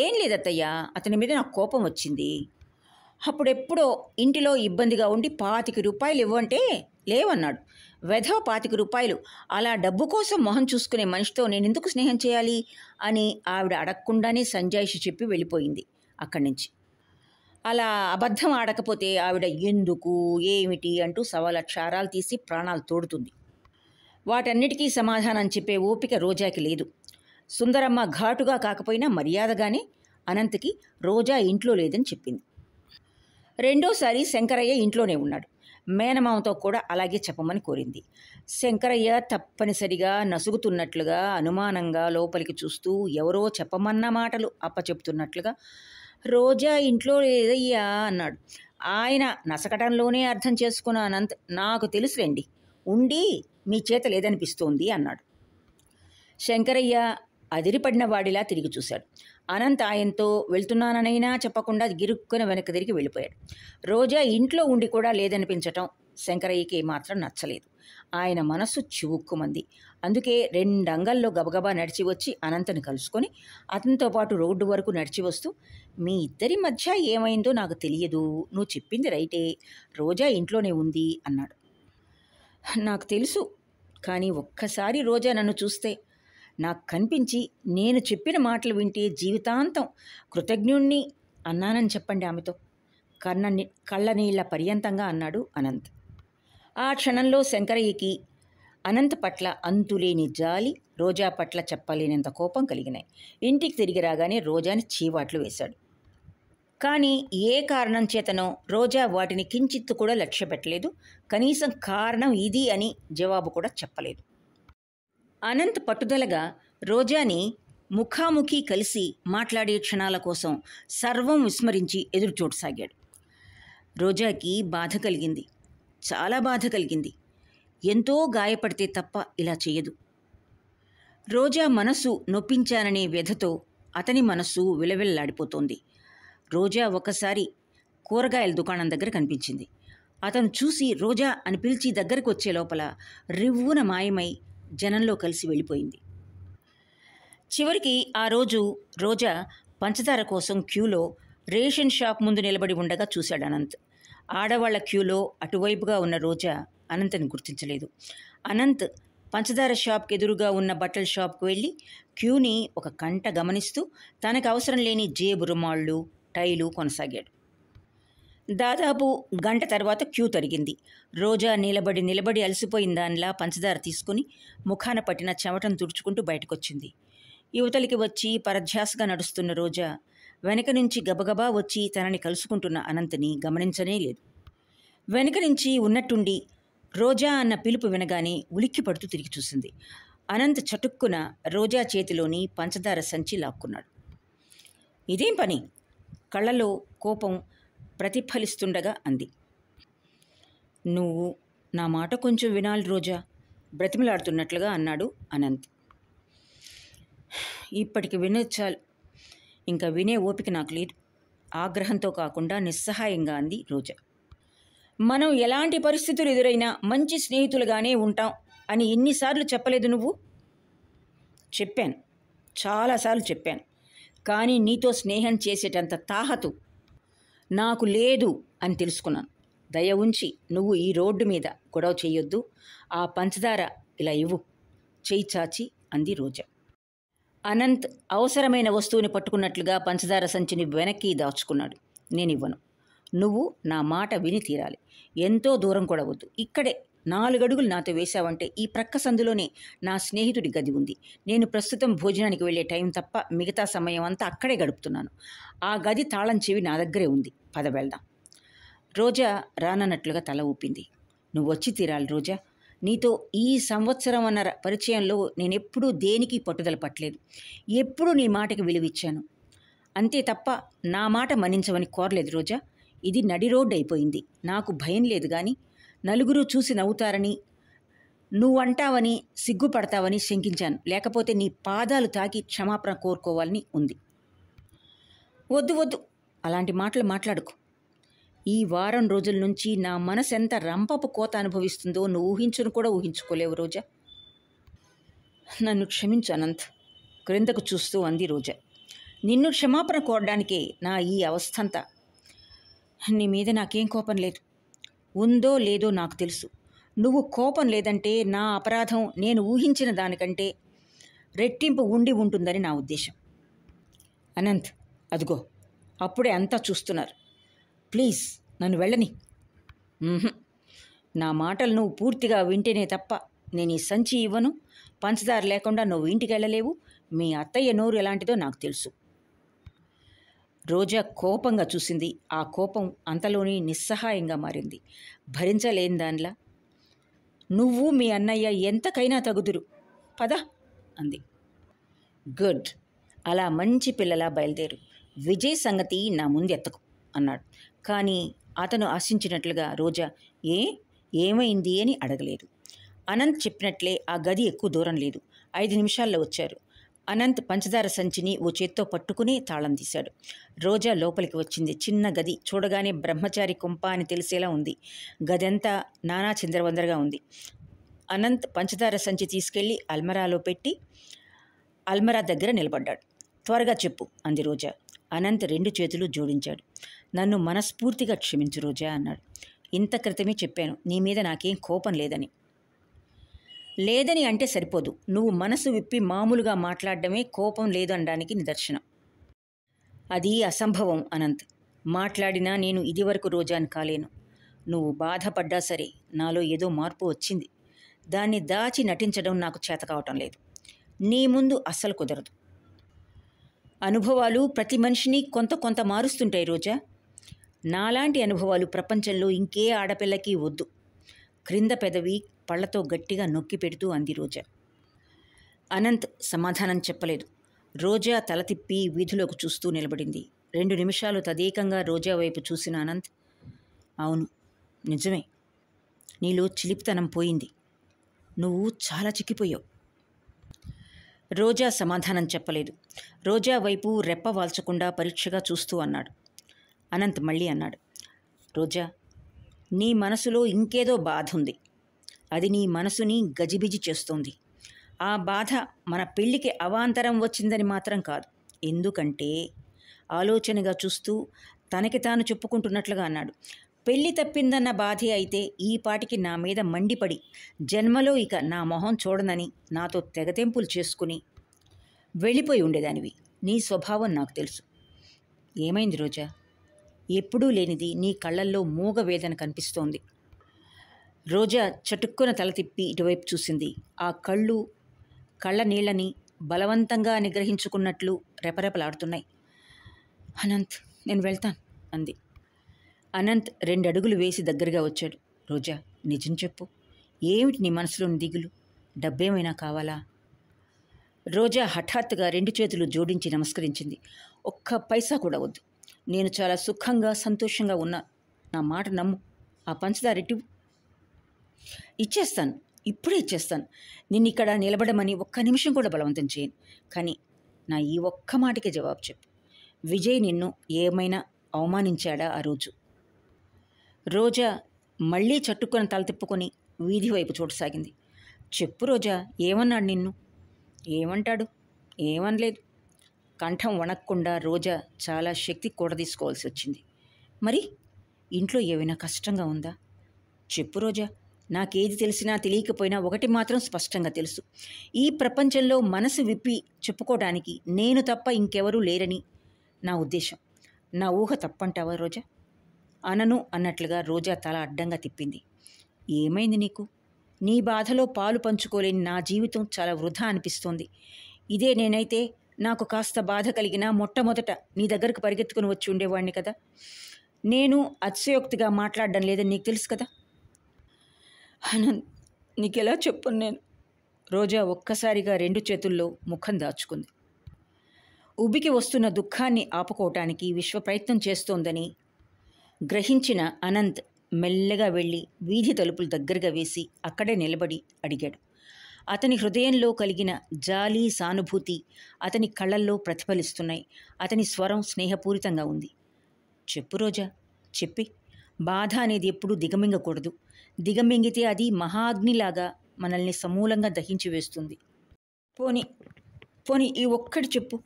ఏం లేదత్తయ్య అతని మీద నాకు కోపం వచ్చింది అప్పుడెప్పుడో ఇంటిలో ఇబ్బందిగా ఉండి పాతికి రూపాయలు ఇవ్వంటే లేవన్నాడు వెధవ పాతిక రూపాయలు అలా డబ్బు కోసం మొహం చూసుకునే మనిషితో నేనెందుకు స్నేహం చేయాలి అని ఆవిడ అడగకుండానే సంజాయిషి చెప్పి వెళ్ళిపోయింది అక్కడి నుంచి అలా అబద్ధం ఆడకపోతే ఆవిడ ఎందుకు ఏమిటి అంటూ సవాల క్షారాలు తీసి ప్రాణాలు తోడుతుంది వాటన్నిటికీ సమాధానం చెప్పే ఓపిక రోజాకి లేదు సుందరమ్మ ఘాటుగా కాకపోయినా మర్యాదగానే అనంతకి రోజా ఇంట్లో లేదని చెప్పింది రెండోసారి శంకరయ్య ఇంట్లోనే ఉన్నాడు మేనమామతో కూడా అలాగే చెప్పమని కోరింది శంకరయ్య తప్పనిసరిగా నసుగుతున్నట్లుగా అనుమానంగా లోపలికి చూస్తూ ఎవరో చెప్పమన్న మాటలు అప్పచెప్తున్నట్లుగా రోజా ఇంట్లో లేదయ్యా అన్నాడు ఆయన నసకటంలోనే అర్థం చేసుకున్నానంత నాకు తెలుసు రండి ఉండి మీ చేత లేదనిపిస్తోంది అన్నాడు శంకరయ్య అదిరిపడిన వాడిలా తిరిగి చూశాడు అనంత్ ఆయనతో వెళ్తున్నాననైనా చెప్పకుండా గిరుక్కున వెనక్కి తిరిగి వెళ్ళిపోయాడు రోజా ఇంట్లో ఉండి కూడా లేదనిపించటం శంకరయ్యకి మాత్రం నచ్చలేదు ఆయన మనస్సు చివుక్కుమంది అందుకే రెండంగల్లో గబగబా నడిచి వచ్చి అనంతని కలుసుకొని అతనితో పాటు రోడ్డు వరకు నడిచి వస్తూ మీ ఇద్దరి మధ్య ఏమైందో నాకు తెలియదు నువ్వు చెప్పింది రైటే రోజా ఇంట్లోనే ఉంది అన్నాడు నాకు తెలుసు కానీ ఒక్కసారి రోజా నన్ను చూస్తే నాకు కనిపించి నేను చెప్పిన మాటలు వింటే జీవితాంతం కృతజ్ఞుణ్ణి అన్నానని చెప్పండి ఆమెతో కన్న నీళ్ళ పర్యంతంగా అన్నాడు అనంత్ ఆ క్షణంలో శంకరయ్యకి అనంత్ పట్ల అంతులేని జాలి రోజా పట్ల చెప్పలేనంత కోపం కలిగినాయి ఇంటికి తిరిగి రాగానే రోజాని చీవాట్లు వేశాడు కానీ ఏ కారణం చేతనో రోజా వాటిని కించిత్తు కూడా లక్ష్య కనీసం కారణం ఇది అని జవాబు కూడా చెప్పలేదు అనంత్ పట్టుదలగా రోజాని ముఖాముఖి కలిసి మాట్లాడే క్షణాల కోసం సర్వం విస్మరించి ఎదురుచూడసాగాడు రోజాకి బాధ కలిగింది చాలా బాధ కలిగింది ఎంతో గాయపడితే తప్ప ఇలా చేయదు రోజా మనసు నొప్పించాననే వ్యధతో అతని మనస్సు విలవిల్లాడిపోతోంది రోజా ఒకసారి కూరగాయల దుకాణం దగ్గర కనిపించింది అతను చూసి రోజా అని పిలిచి దగ్గరకు వచ్చే లోపల రివ్వున మాయమై జనంలో కలిసి వెళ్ళిపోయింది చివరికి ఆ రోజు రోజా పంచదార కోసం క్యూలో రేషన్ షాప్ ముందు నిలబడి ఉండగా చూశాడు అనంత్ ఆడవాళ్ల క్యూలో అటువైపుగా ఉన్న రోజా అనంత్ని గుర్తించలేదు అనంత్ పంచదార షాప్కి ఎదురుగా ఉన్న బట్టల షాప్కు వెళ్ళి క్యూని ఒక కంట గమనిస్తూ తనకు అవసరం లేని జేబు రుమాళ్ళు టైలు కొనసాగాడు దాదాపు గంట తర్వాత క్యూ తరిగింది రోజా నిలబడి నిలబడి అలసిపోయిన దానిలా పంచదార తీసుకుని ముఖాన పట్టిన చెమటను తుడుచుకుంటూ బయటకొచ్చింది యువతలికి వచ్చి పరధ్యాసగా నడుస్తున్న రోజా వెనక నుంచి గబగబా వచ్చి తనని కలుసుకుంటున్న అనంతని గమనించనే లేదు వెనక నుంచి ఉన్నట్టుండి రోజా అన్న పిలుపు వినగానే ఉలిక్కి పడుతూ తిరిగి చూసింది అనంత్ చటుక్కున రోజా చేతిలోని పంచదార సంచి లాక్కున్నాడు ఇదేం పని కళ్ళలో కోపం ప్రతిఫలిస్తుండగా అంది నువ్వు నా మాట కొంచెం వినాలి రోజా బ్రతిమలాడుతున్నట్లుగా అన్నాడు అనంత్ ఇప్పటికి వినొచ్చాలు ఇంకా వినే ఓపిక నాకు లేదు ఆగ్రహంతో కాకుండా నిస్సహాయంగా అంది రోజా మనం ఎలాంటి పరిస్థితులు ఎదురైనా మంచి స్నేహితులుగానే ఉంటాం అని ఎన్నిసార్లు చెప్పలేదు నువ్వు చెప్పాను చాలాసార్లు చెప్పాను కానీ నీతో స్నేహం చేసేటంత తాహతు నాకు లేదు అని తెలుసుకున్నాను దయ ఉంచి నువ్వు ఈ రోడ్డు మీద గొడవ చేయొద్దు ఆ పంచదార ఇలా ఇవ్వు చేయి చాచి అంది రోజా అనంత్ అవసరమైన వస్తువుని పట్టుకున్నట్లుగా పంచదార సంచిని వెనక్కి దాచుకున్నాడు నేనివ్వను నువ్వు నా మాట విని తీరాలి ఎంతో దూరం కూడా వద్దు ఇక్కడే నాలుగడుగులు నాతో వేశావంటే ఈ ప్రక్క సందులోనే నా స్నేహితుడి గది ఉంది నేను ప్రస్తుతం భోజనానికి వెళ్ళే టైం తప్ప మిగతా సమయం అంతా అక్కడే గడుపుతున్నాను ఆ గది తాళం చెవి నా దగ్గరే ఉంది పద వెళ్దాం రోజా రానన్నట్లుగా తల ఊపింది నువ్వు వచ్చి తీరాలి రోజా నీతో ఈ సంవత్సరం అన్న పరిచయంలో నేనెప్పుడూ దేనికి పట్టుదల పట్టలేదు ఎప్పుడూ నీ మాటకి విలువిచ్చాను అంతే తప్ప నా మాట మన్నించమని కోరలేదు రోజా ఇది నడి రోడ్డు అయిపోయింది నాకు భయం లేదు కానీ నలుగురు చూసి నవ్వుతారని నువ్వంటావని సిగ్గుపడతావని శంకించాను లేకపోతే నీ పాదాలు తాకి క్షమాపణ కోరుకోవాలని ఉంది వద్దు వద్దు అలాంటి మాటలు మాట్లాడుకో ఈ వారం రోజుల నుంచి నా మనసు ఎంత రంపపు కోత అనుభవిస్తుందో నువ్వు ఊహించును కూడా ఊహించుకోలేవు రోజా నన్ను క్షమించు అనంత్ క్రిందకు చూస్తూ అంది రోజా నిన్ను క్షమాపణ కోరడానికే నా ఈ అవస్థంతా నీ మీద నాకేం కోపం లేదు ఉందో లేదో నాకు తెలుసు నువ్వు కోపం లేదంటే నా అపరాధం నేను ఊహించిన దానికంటే రెట్టింపు ఉండి ఉంటుందని నా ఉద్దేశం అనంత్ అదిగో అప్పుడే అంతా చూస్తున్నారు ప్లీజ్ నన్ను వెళ్ళని నా మాటలు నువ్వు పూర్తిగా వింటేనే తప్ప నేను ఈ సంచి ఇవ్వను పంచదార లేకుండా నువ్వు ఇంటికి వెళ్ళలేవు మీ అత్తయ్య నోరు ఎలాంటిదో నాకు తెలుసు రోజా కోపంగా చూసింది ఆ కోపం అంతలోని నిస్సహాయంగా మారింది భరించలేని దానిలా నువ్వు మీ అన్నయ్య ఎంతకైనా తగుదురు పద అంది గుడ్ అలా మంచి పిల్లలా బయలుదేరు విజయ్ సంగతి నా ముందు ఎత్తకు అన్నాడు కానీ అతను ఆశించినట్లుగా రోజా ఏ ఏమైంది అని అడగలేదు అనంత్ చెప్పినట్లే ఆ గది ఎక్కువ దూరం లేదు ఐదు నిమిషాల్లో వచ్చారు అనంత్ పంచదార సంచిని ఓ చేత్తో పట్టుకుని తాళం తీశాడు రోజా లోపలికి వచ్చింది చిన్న గది చూడగానే బ్రహ్మచారి కుంప అని తెలిసేలా ఉంది గదంతా నానా చిందరవందరగా ఉంది అనంత్ పంచదార సంచి తీసుకెళ్లి అల్మరాలో పెట్టి అల్మరా దగ్గర నిలబడ్డాడు త్వరగా చెప్పు అంది రోజా అనంత్ రెండు చేతులు జోడించాడు నన్ను మనస్ఫూర్తిగా క్షమించు రోజా అన్నాడు ఇంత క్రితమే చెప్పాను నీ మీద నాకేం కోపం లేదని లేదని అంటే సరిపోదు నువ్వు మనసు విప్పి మామూలుగా మాట్లాడడమే కోపం లేదు అనడానికి నిదర్శనం అది అసంభవం అనంత్ మాట్లాడినా నేను ఇదివరకు రోజాను కాలేను నువ్వు బాధపడ్డా సరే నాలో ఏదో మార్పు వచ్చింది దాన్ని దాచి నటించడం నాకు చేత కావటం లేదు నీ ముందు అస్సలు కుదరదు అనుభవాలు ప్రతి మనిషిని కొంత కొంత మారుస్తుంటాయి రోజా నాలాంటి అనుభవాలు ప్రపంచంలో ఇంకే ఆడపిల్లకి వద్దు క్రింద పెదవి పళ్లతో గట్టిగా నొక్కి పెడుతూ అంది రోజా అనంత్ సమాధానం చెప్పలేదు రోజా తల తిప్పి వీధిలోకి చూస్తూ నిలబడింది రెండు నిమిషాలు తదేకంగా రోజా వైపు చూసిన అనంత్ అవును నిజమే నీలో చిలిపితనం పోయింది నువ్వు చాలా చిక్కిపోయావు రోజా సమాధానం చెప్పలేదు రోజా వైపు రెప్ప వాల్చకుండా పరీక్షగా చూస్తూ అన్నాడు అనంత్ మళ్ళీ అన్నాడు రోజా నీ మనసులో ఇంకేదో బాధ ఉంది అది నీ మనసుని గజిబిజి చేస్తుంది ఆ బాధ మన పెళ్ళికి అవాంతరం వచ్చిందని మాత్రం కాదు ఎందుకంటే ఆలోచనగా చూస్తూ తనకి తాను చెప్పుకుంటున్నట్లుగా అన్నాడు పెళ్ళి తప్పిందన్న బాధే అయితే ఈ పాటికి నా మీద మండిపడి జన్మలో ఇక నా మొహం చూడనని నాతో తెగతెంపులు చేసుకుని వెళ్ళిపోయి ఉండేదానివి నీ స్వభావం నాకు తెలుసు ఏమైంది రోజా ఎప్పుడూ లేనిది నీ కళ్ళల్లో మూగ వేదన కనిపిస్తోంది రోజా చటుక్కున తల తిప్పి ఇటువైపు చూసింది ఆ కళ్ళు కళ్ళ నీళ్ళని బలవంతంగా నిగ్రహించుకున్నట్లు రెపరెపలాడుతున్నాయి అనంత్ నేను వెళ్తాను అంది అనంత్ రెండు అడుగులు వేసి దగ్గరగా వచ్చాడు రోజా నిజం చెప్పు ఏమిటి నీ మనసులోని దిగులు డబ్బేమైనా కావాలా రోజా హఠాత్తుగా రెండు చేతులు జోడించి నమస్కరించింది ఒక్క పైసా కూడా వద్దు నేను చాలా సుఖంగా సంతోషంగా ఉన్నా నా మాట నమ్ము ఆ పంచదారెట్టివు ఇచ్చేస్తాను ఇప్పుడే ఇచ్చేస్తాను నిన్ను ఇక్కడ నిలబడమని ఒక్క నిమిషం కూడా బలవంతం చేయను కానీ నా ఈ ఒక్క మాటకి జవాబు చెప్పు విజయ్ నిన్ను ఏమైనా అవమానించాడా ఆ రోజు రోజా మళ్ళీ చట్టుకొని తల తిప్పుకొని వీధి వైపు చూడసాగింది చెప్పు రోజా ఏమన్నాడు నిన్ను ఏమంటాడు ఏమనలేదు కంఠం వణక్కుండా రోజా చాలా శక్తి కూడదీసుకోవాల్సి వచ్చింది మరి ఇంట్లో ఏమైనా కష్టంగా ఉందా చెప్పు రోజా నాకేది తెలిసినా తెలియకపోయినా ఒకటి మాత్రం స్పష్టంగా తెలుసు ఈ ప్రపంచంలో మనసు విప్పి చెప్పుకోవడానికి నేను తప్ప ఇంకెవరూ లేరని నా ఉద్దేశం నా ఊహ తప్పంటావా రోజా అనను అన్నట్లుగా రోజా తల అడ్డంగా తిప్పింది ఏమైంది నీకు నీ బాధలో పాలు పంచుకోలేని నా జీవితం చాలా వృధా అనిపిస్తోంది ఇదే నేనైతే నాకు కాస్త బాధ కలిగిన మొట్టమొదట నీ దగ్గరకు పరిగెత్తుకుని వచ్చి ఉండేవాడిని కదా నేను అతిశయోక్తిగా మాట్లాడడం లేదని నీకు తెలుసు కదా ఆనంద్ నీకెలా చెప్పు నేను రోజా ఒక్కసారిగా రెండు చేతుల్లో ముఖం దాచుకుంది ఉబికి వస్తున్న దుఃఖాన్ని ఆపుకోవటానికి విశ్వ ప్రయత్నం చేస్తోందని గ్రహించిన అనంత్ మెల్లగా వెళ్ళి వీధి తలుపులు దగ్గరగా వేసి అక్కడే నిలబడి అడిగాడు అతని హృదయంలో కలిగిన జాలి సానుభూతి అతని కళ్ళల్లో ప్రతిఫలిస్తున్నాయి అతని స్వరం స్నేహపూరితంగా ఉంది చెప్పు రోజా చెప్పి బాధ అనేది ఎప్పుడూ దిగమింగకూడదు దిగమింగితే అది మహాగ్నిలాగా మనల్ని సమూలంగా దహించి వేస్తుంది పోని పోని ఈ ఒక్కటి చెప్పు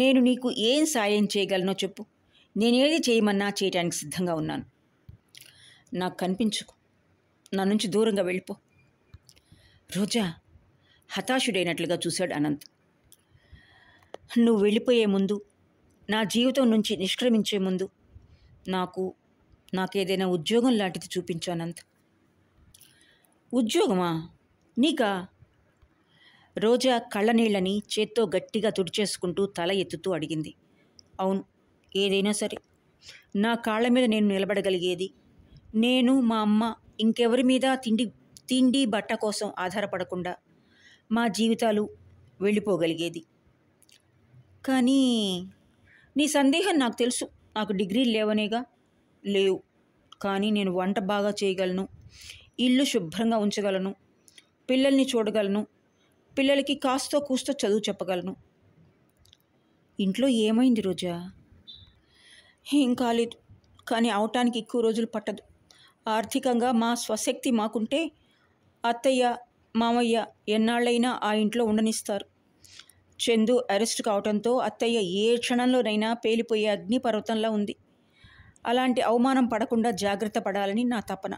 నేను నీకు ఏం సాయం చేయగలనో చెప్పు నేనేది చేయమన్నా చేయటానికి సిద్ధంగా ఉన్నాను నాకు కనిపించుకు నా నుంచి దూరంగా వెళ్ళిపో రోజా హతాశుడైనట్లుగా చూశాడు అనంత్ నువ్వు వెళ్ళిపోయే ముందు నా జీవితం నుంచి నిష్క్రమించే ముందు నాకు నాకేదైనా ఉద్యోగం లాంటిది చూపించు అనంత్ ఉద్యోగమా నీకా రోజా కళ్ళనీళ్ళని చేత్తో గట్టిగా తుడిచేసుకుంటూ తల ఎత్తుతూ అడిగింది అవును ఏదైనా సరే నా కాళ్ళ మీద నేను నిలబడగలిగేది నేను మా అమ్మ ఇంకెవరి మీద తిండి తిండి బట్ట కోసం ఆధారపడకుండా మా జీవితాలు వెళ్ళిపోగలిగేది కానీ నీ సందేహం నాకు తెలుసు నాకు డిగ్రీలు లేవనేగా లేవు కానీ నేను వంట బాగా చేయగలను ఇల్లు శుభ్రంగా ఉంచగలను పిల్లల్ని చూడగలను పిల్లలకి కాస్తో కూస్తో చదువు చెప్పగలను ఇంట్లో ఏమైంది రోజా ఏం కాలేదు కానీ అవటానికి ఎక్కువ రోజులు పట్టదు ఆర్థికంగా మా స్వశక్తి మాకుంటే అత్తయ్య మామయ్య ఎన్నాళ్ళైనా ఆ ఇంట్లో ఉండనిస్తారు చందు అరెస్ట్ కావడంతో అత్తయ్య ఏ క్షణంలోనైనా పేలిపోయే అగ్నిపర్వతంలా ఉంది అలాంటి అవమానం పడకుండా జాగ్రత్త పడాలని నా తపన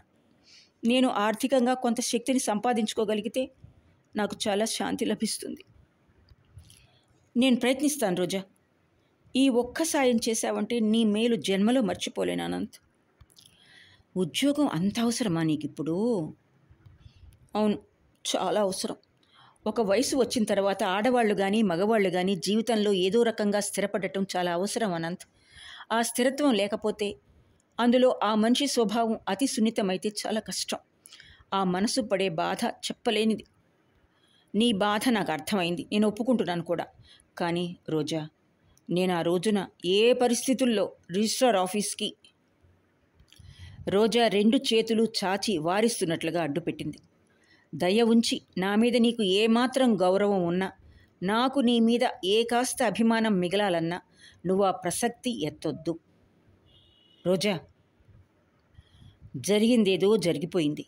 నేను ఆర్థికంగా కొంత శక్తిని సంపాదించుకోగలిగితే నాకు చాలా శాంతి లభిస్తుంది నేను ప్రయత్నిస్తాను రోజా ఈ ఒక్క సాయం చేశావంటే నీ మేలు జన్మలో మర్చిపోలేను అనంత్ ఉద్యోగం అంత అవసరమా నీకు ఇప్పుడు అవును చాలా అవసరం ఒక వయసు వచ్చిన తర్వాత ఆడవాళ్ళు కానీ మగవాళ్ళు కానీ జీవితంలో ఏదో రకంగా స్థిరపడటం చాలా అవసరం అనంత్ ఆ స్థిరత్వం లేకపోతే అందులో ఆ మనిషి స్వభావం అతి సున్నితమైతే చాలా కష్టం ఆ మనసు పడే బాధ చెప్పలేనిది నీ బాధ నాకు అర్థమైంది నేను ఒప్పుకుంటున్నాను కూడా కానీ రోజా నేను ఆ రోజున ఏ పరిస్థితుల్లో రిజిస్ట్రార్ ఆఫీస్కి రోజా రెండు చేతులు చాచి వారిస్తున్నట్లుగా అడ్డుపెట్టింది దయ ఉంచి నా మీద నీకు ఏమాత్రం గౌరవం ఉన్నా నాకు నీ మీద ఏ కాస్త అభిమానం మిగలాలన్నా నువ్వు ఆ ప్రసక్తి ఎత్తొద్దు రోజా జరిగిందేదో జరిగిపోయింది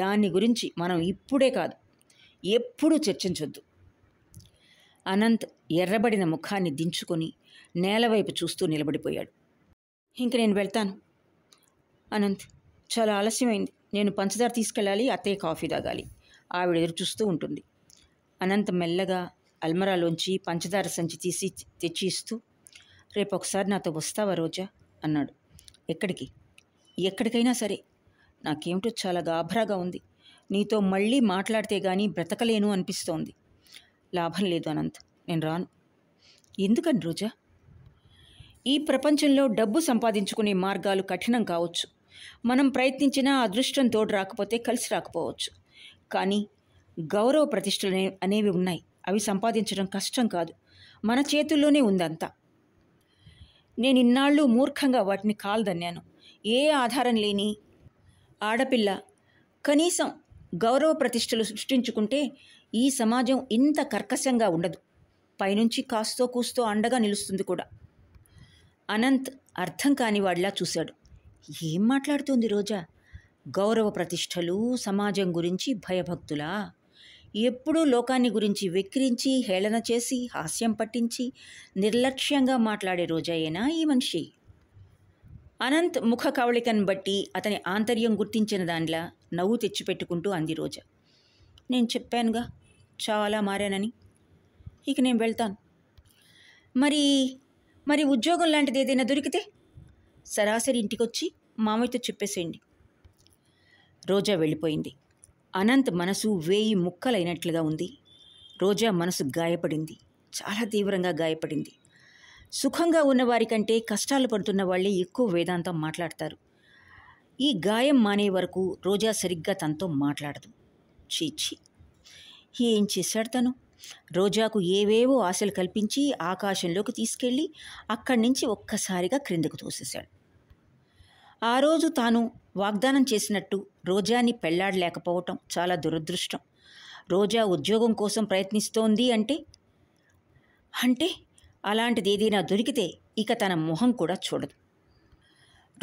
దాన్ని గురించి మనం ఇప్పుడే కాదు ఎప్పుడూ చర్చించొద్దు అనంత్ ఎర్రబడిన ముఖాన్ని దించుకొని నేలవైపు చూస్తూ నిలబడిపోయాడు ఇంక నేను వెళ్తాను అనంత్ చాలా ఆలస్యమైంది నేను పంచదార తీసుకెళ్ళాలి అత్తయ్య కాఫీ తాగాలి ఆవిడ ఎదురు చూస్తూ ఉంటుంది అనంత్ మెల్లగా అల్మరాలోంచి పంచదార సంచి తీసి తెచ్చి ఇస్తూ రేపు ఒకసారి నాతో వస్తావా రోజా అన్నాడు ఎక్కడికి ఎక్కడికైనా సరే నాకేమిటో చాలా గాభరాగా ఉంది నీతో మళ్ళీ మాట్లాడితే కానీ బ్రతకలేను అనిపిస్తోంది లాభం లేదు అనంత్ నేను రాను ఎందుకని రోజా ఈ ప్రపంచంలో డబ్బు సంపాదించుకునే మార్గాలు కఠినం కావచ్చు మనం ప్రయత్నించినా అదృష్టం తోడు రాకపోతే కలిసి రాకపోవచ్చు కానీ గౌరవ ప్రతిష్టలు అనేవి ఉన్నాయి అవి సంపాదించడం కష్టం కాదు మన చేతుల్లోనే ఉందంతా నేను ఇన్నాళ్ళు మూర్ఖంగా వాటిని కాల్దన్నాను ఏ ఆధారం లేని ఆడపిల్ల కనీసం గౌరవ ప్రతిష్టలు సృష్టించుకుంటే ఈ సమాజం ఇంత కర్కశంగా ఉండదు పైనుంచి కాస్తో కూస్తో అండగా నిలుస్తుంది కూడా అనంత్ అర్థం కాని వాళ్ళ చూశాడు ఏం మాట్లాడుతుంది రోజా గౌరవ ప్రతిష్టలు సమాజం గురించి భయభక్తులా ఎప్పుడూ లోకాన్ని గురించి వెక్కిరించి హేళన చేసి హాస్యం పట్టించి నిర్లక్ష్యంగా మాట్లాడే రోజాయేనా ఈ మనిషి అనంత్ ముఖ కవళికను బట్టి అతని ఆంతర్యం గుర్తించిన దానిలా నవ్వు తెచ్చిపెట్టుకుంటూ అంది రోజా నేను చెప్పానుగా చాలా మారానని ఇక నేను వెళ్తాను మరి మరి ఉద్యోగం లాంటిది ఏదైనా దొరికితే సరాసరి ఇంటికొచ్చి మామయ్యతో చెప్పేసేయండి రోజా వెళ్ళిపోయింది అనంత్ మనసు వేయి ముక్కలైనట్లుగా ఉంది రోజా మనసు గాయపడింది చాలా తీవ్రంగా గాయపడింది సుఖంగా ఉన్నవారి కంటే కష్టాలు పడుతున్న వాళ్ళే ఎక్కువ వేదాంతం మాట్లాడతారు ఈ గాయం మానే వరకు రోజా సరిగ్గా తనతో మాట్లాడదు చీచి ఏం చేశాడు తను రోజాకు ఏవేవో ఆశలు కల్పించి ఆకాశంలోకి తీసుకెళ్ళి అక్కడి నుంచి ఒక్కసారిగా క్రిందకు తోసేశాడు ఆ రోజు తాను వాగ్దానం చేసినట్టు రోజాని పెళ్లాడలేకపోవటం చాలా దురదృష్టం రోజా ఉద్యోగం కోసం ప్రయత్నిస్తోంది అంటే అంటే అలాంటిది ఏదైనా దొరికితే ఇక తన మొహం కూడా చూడదు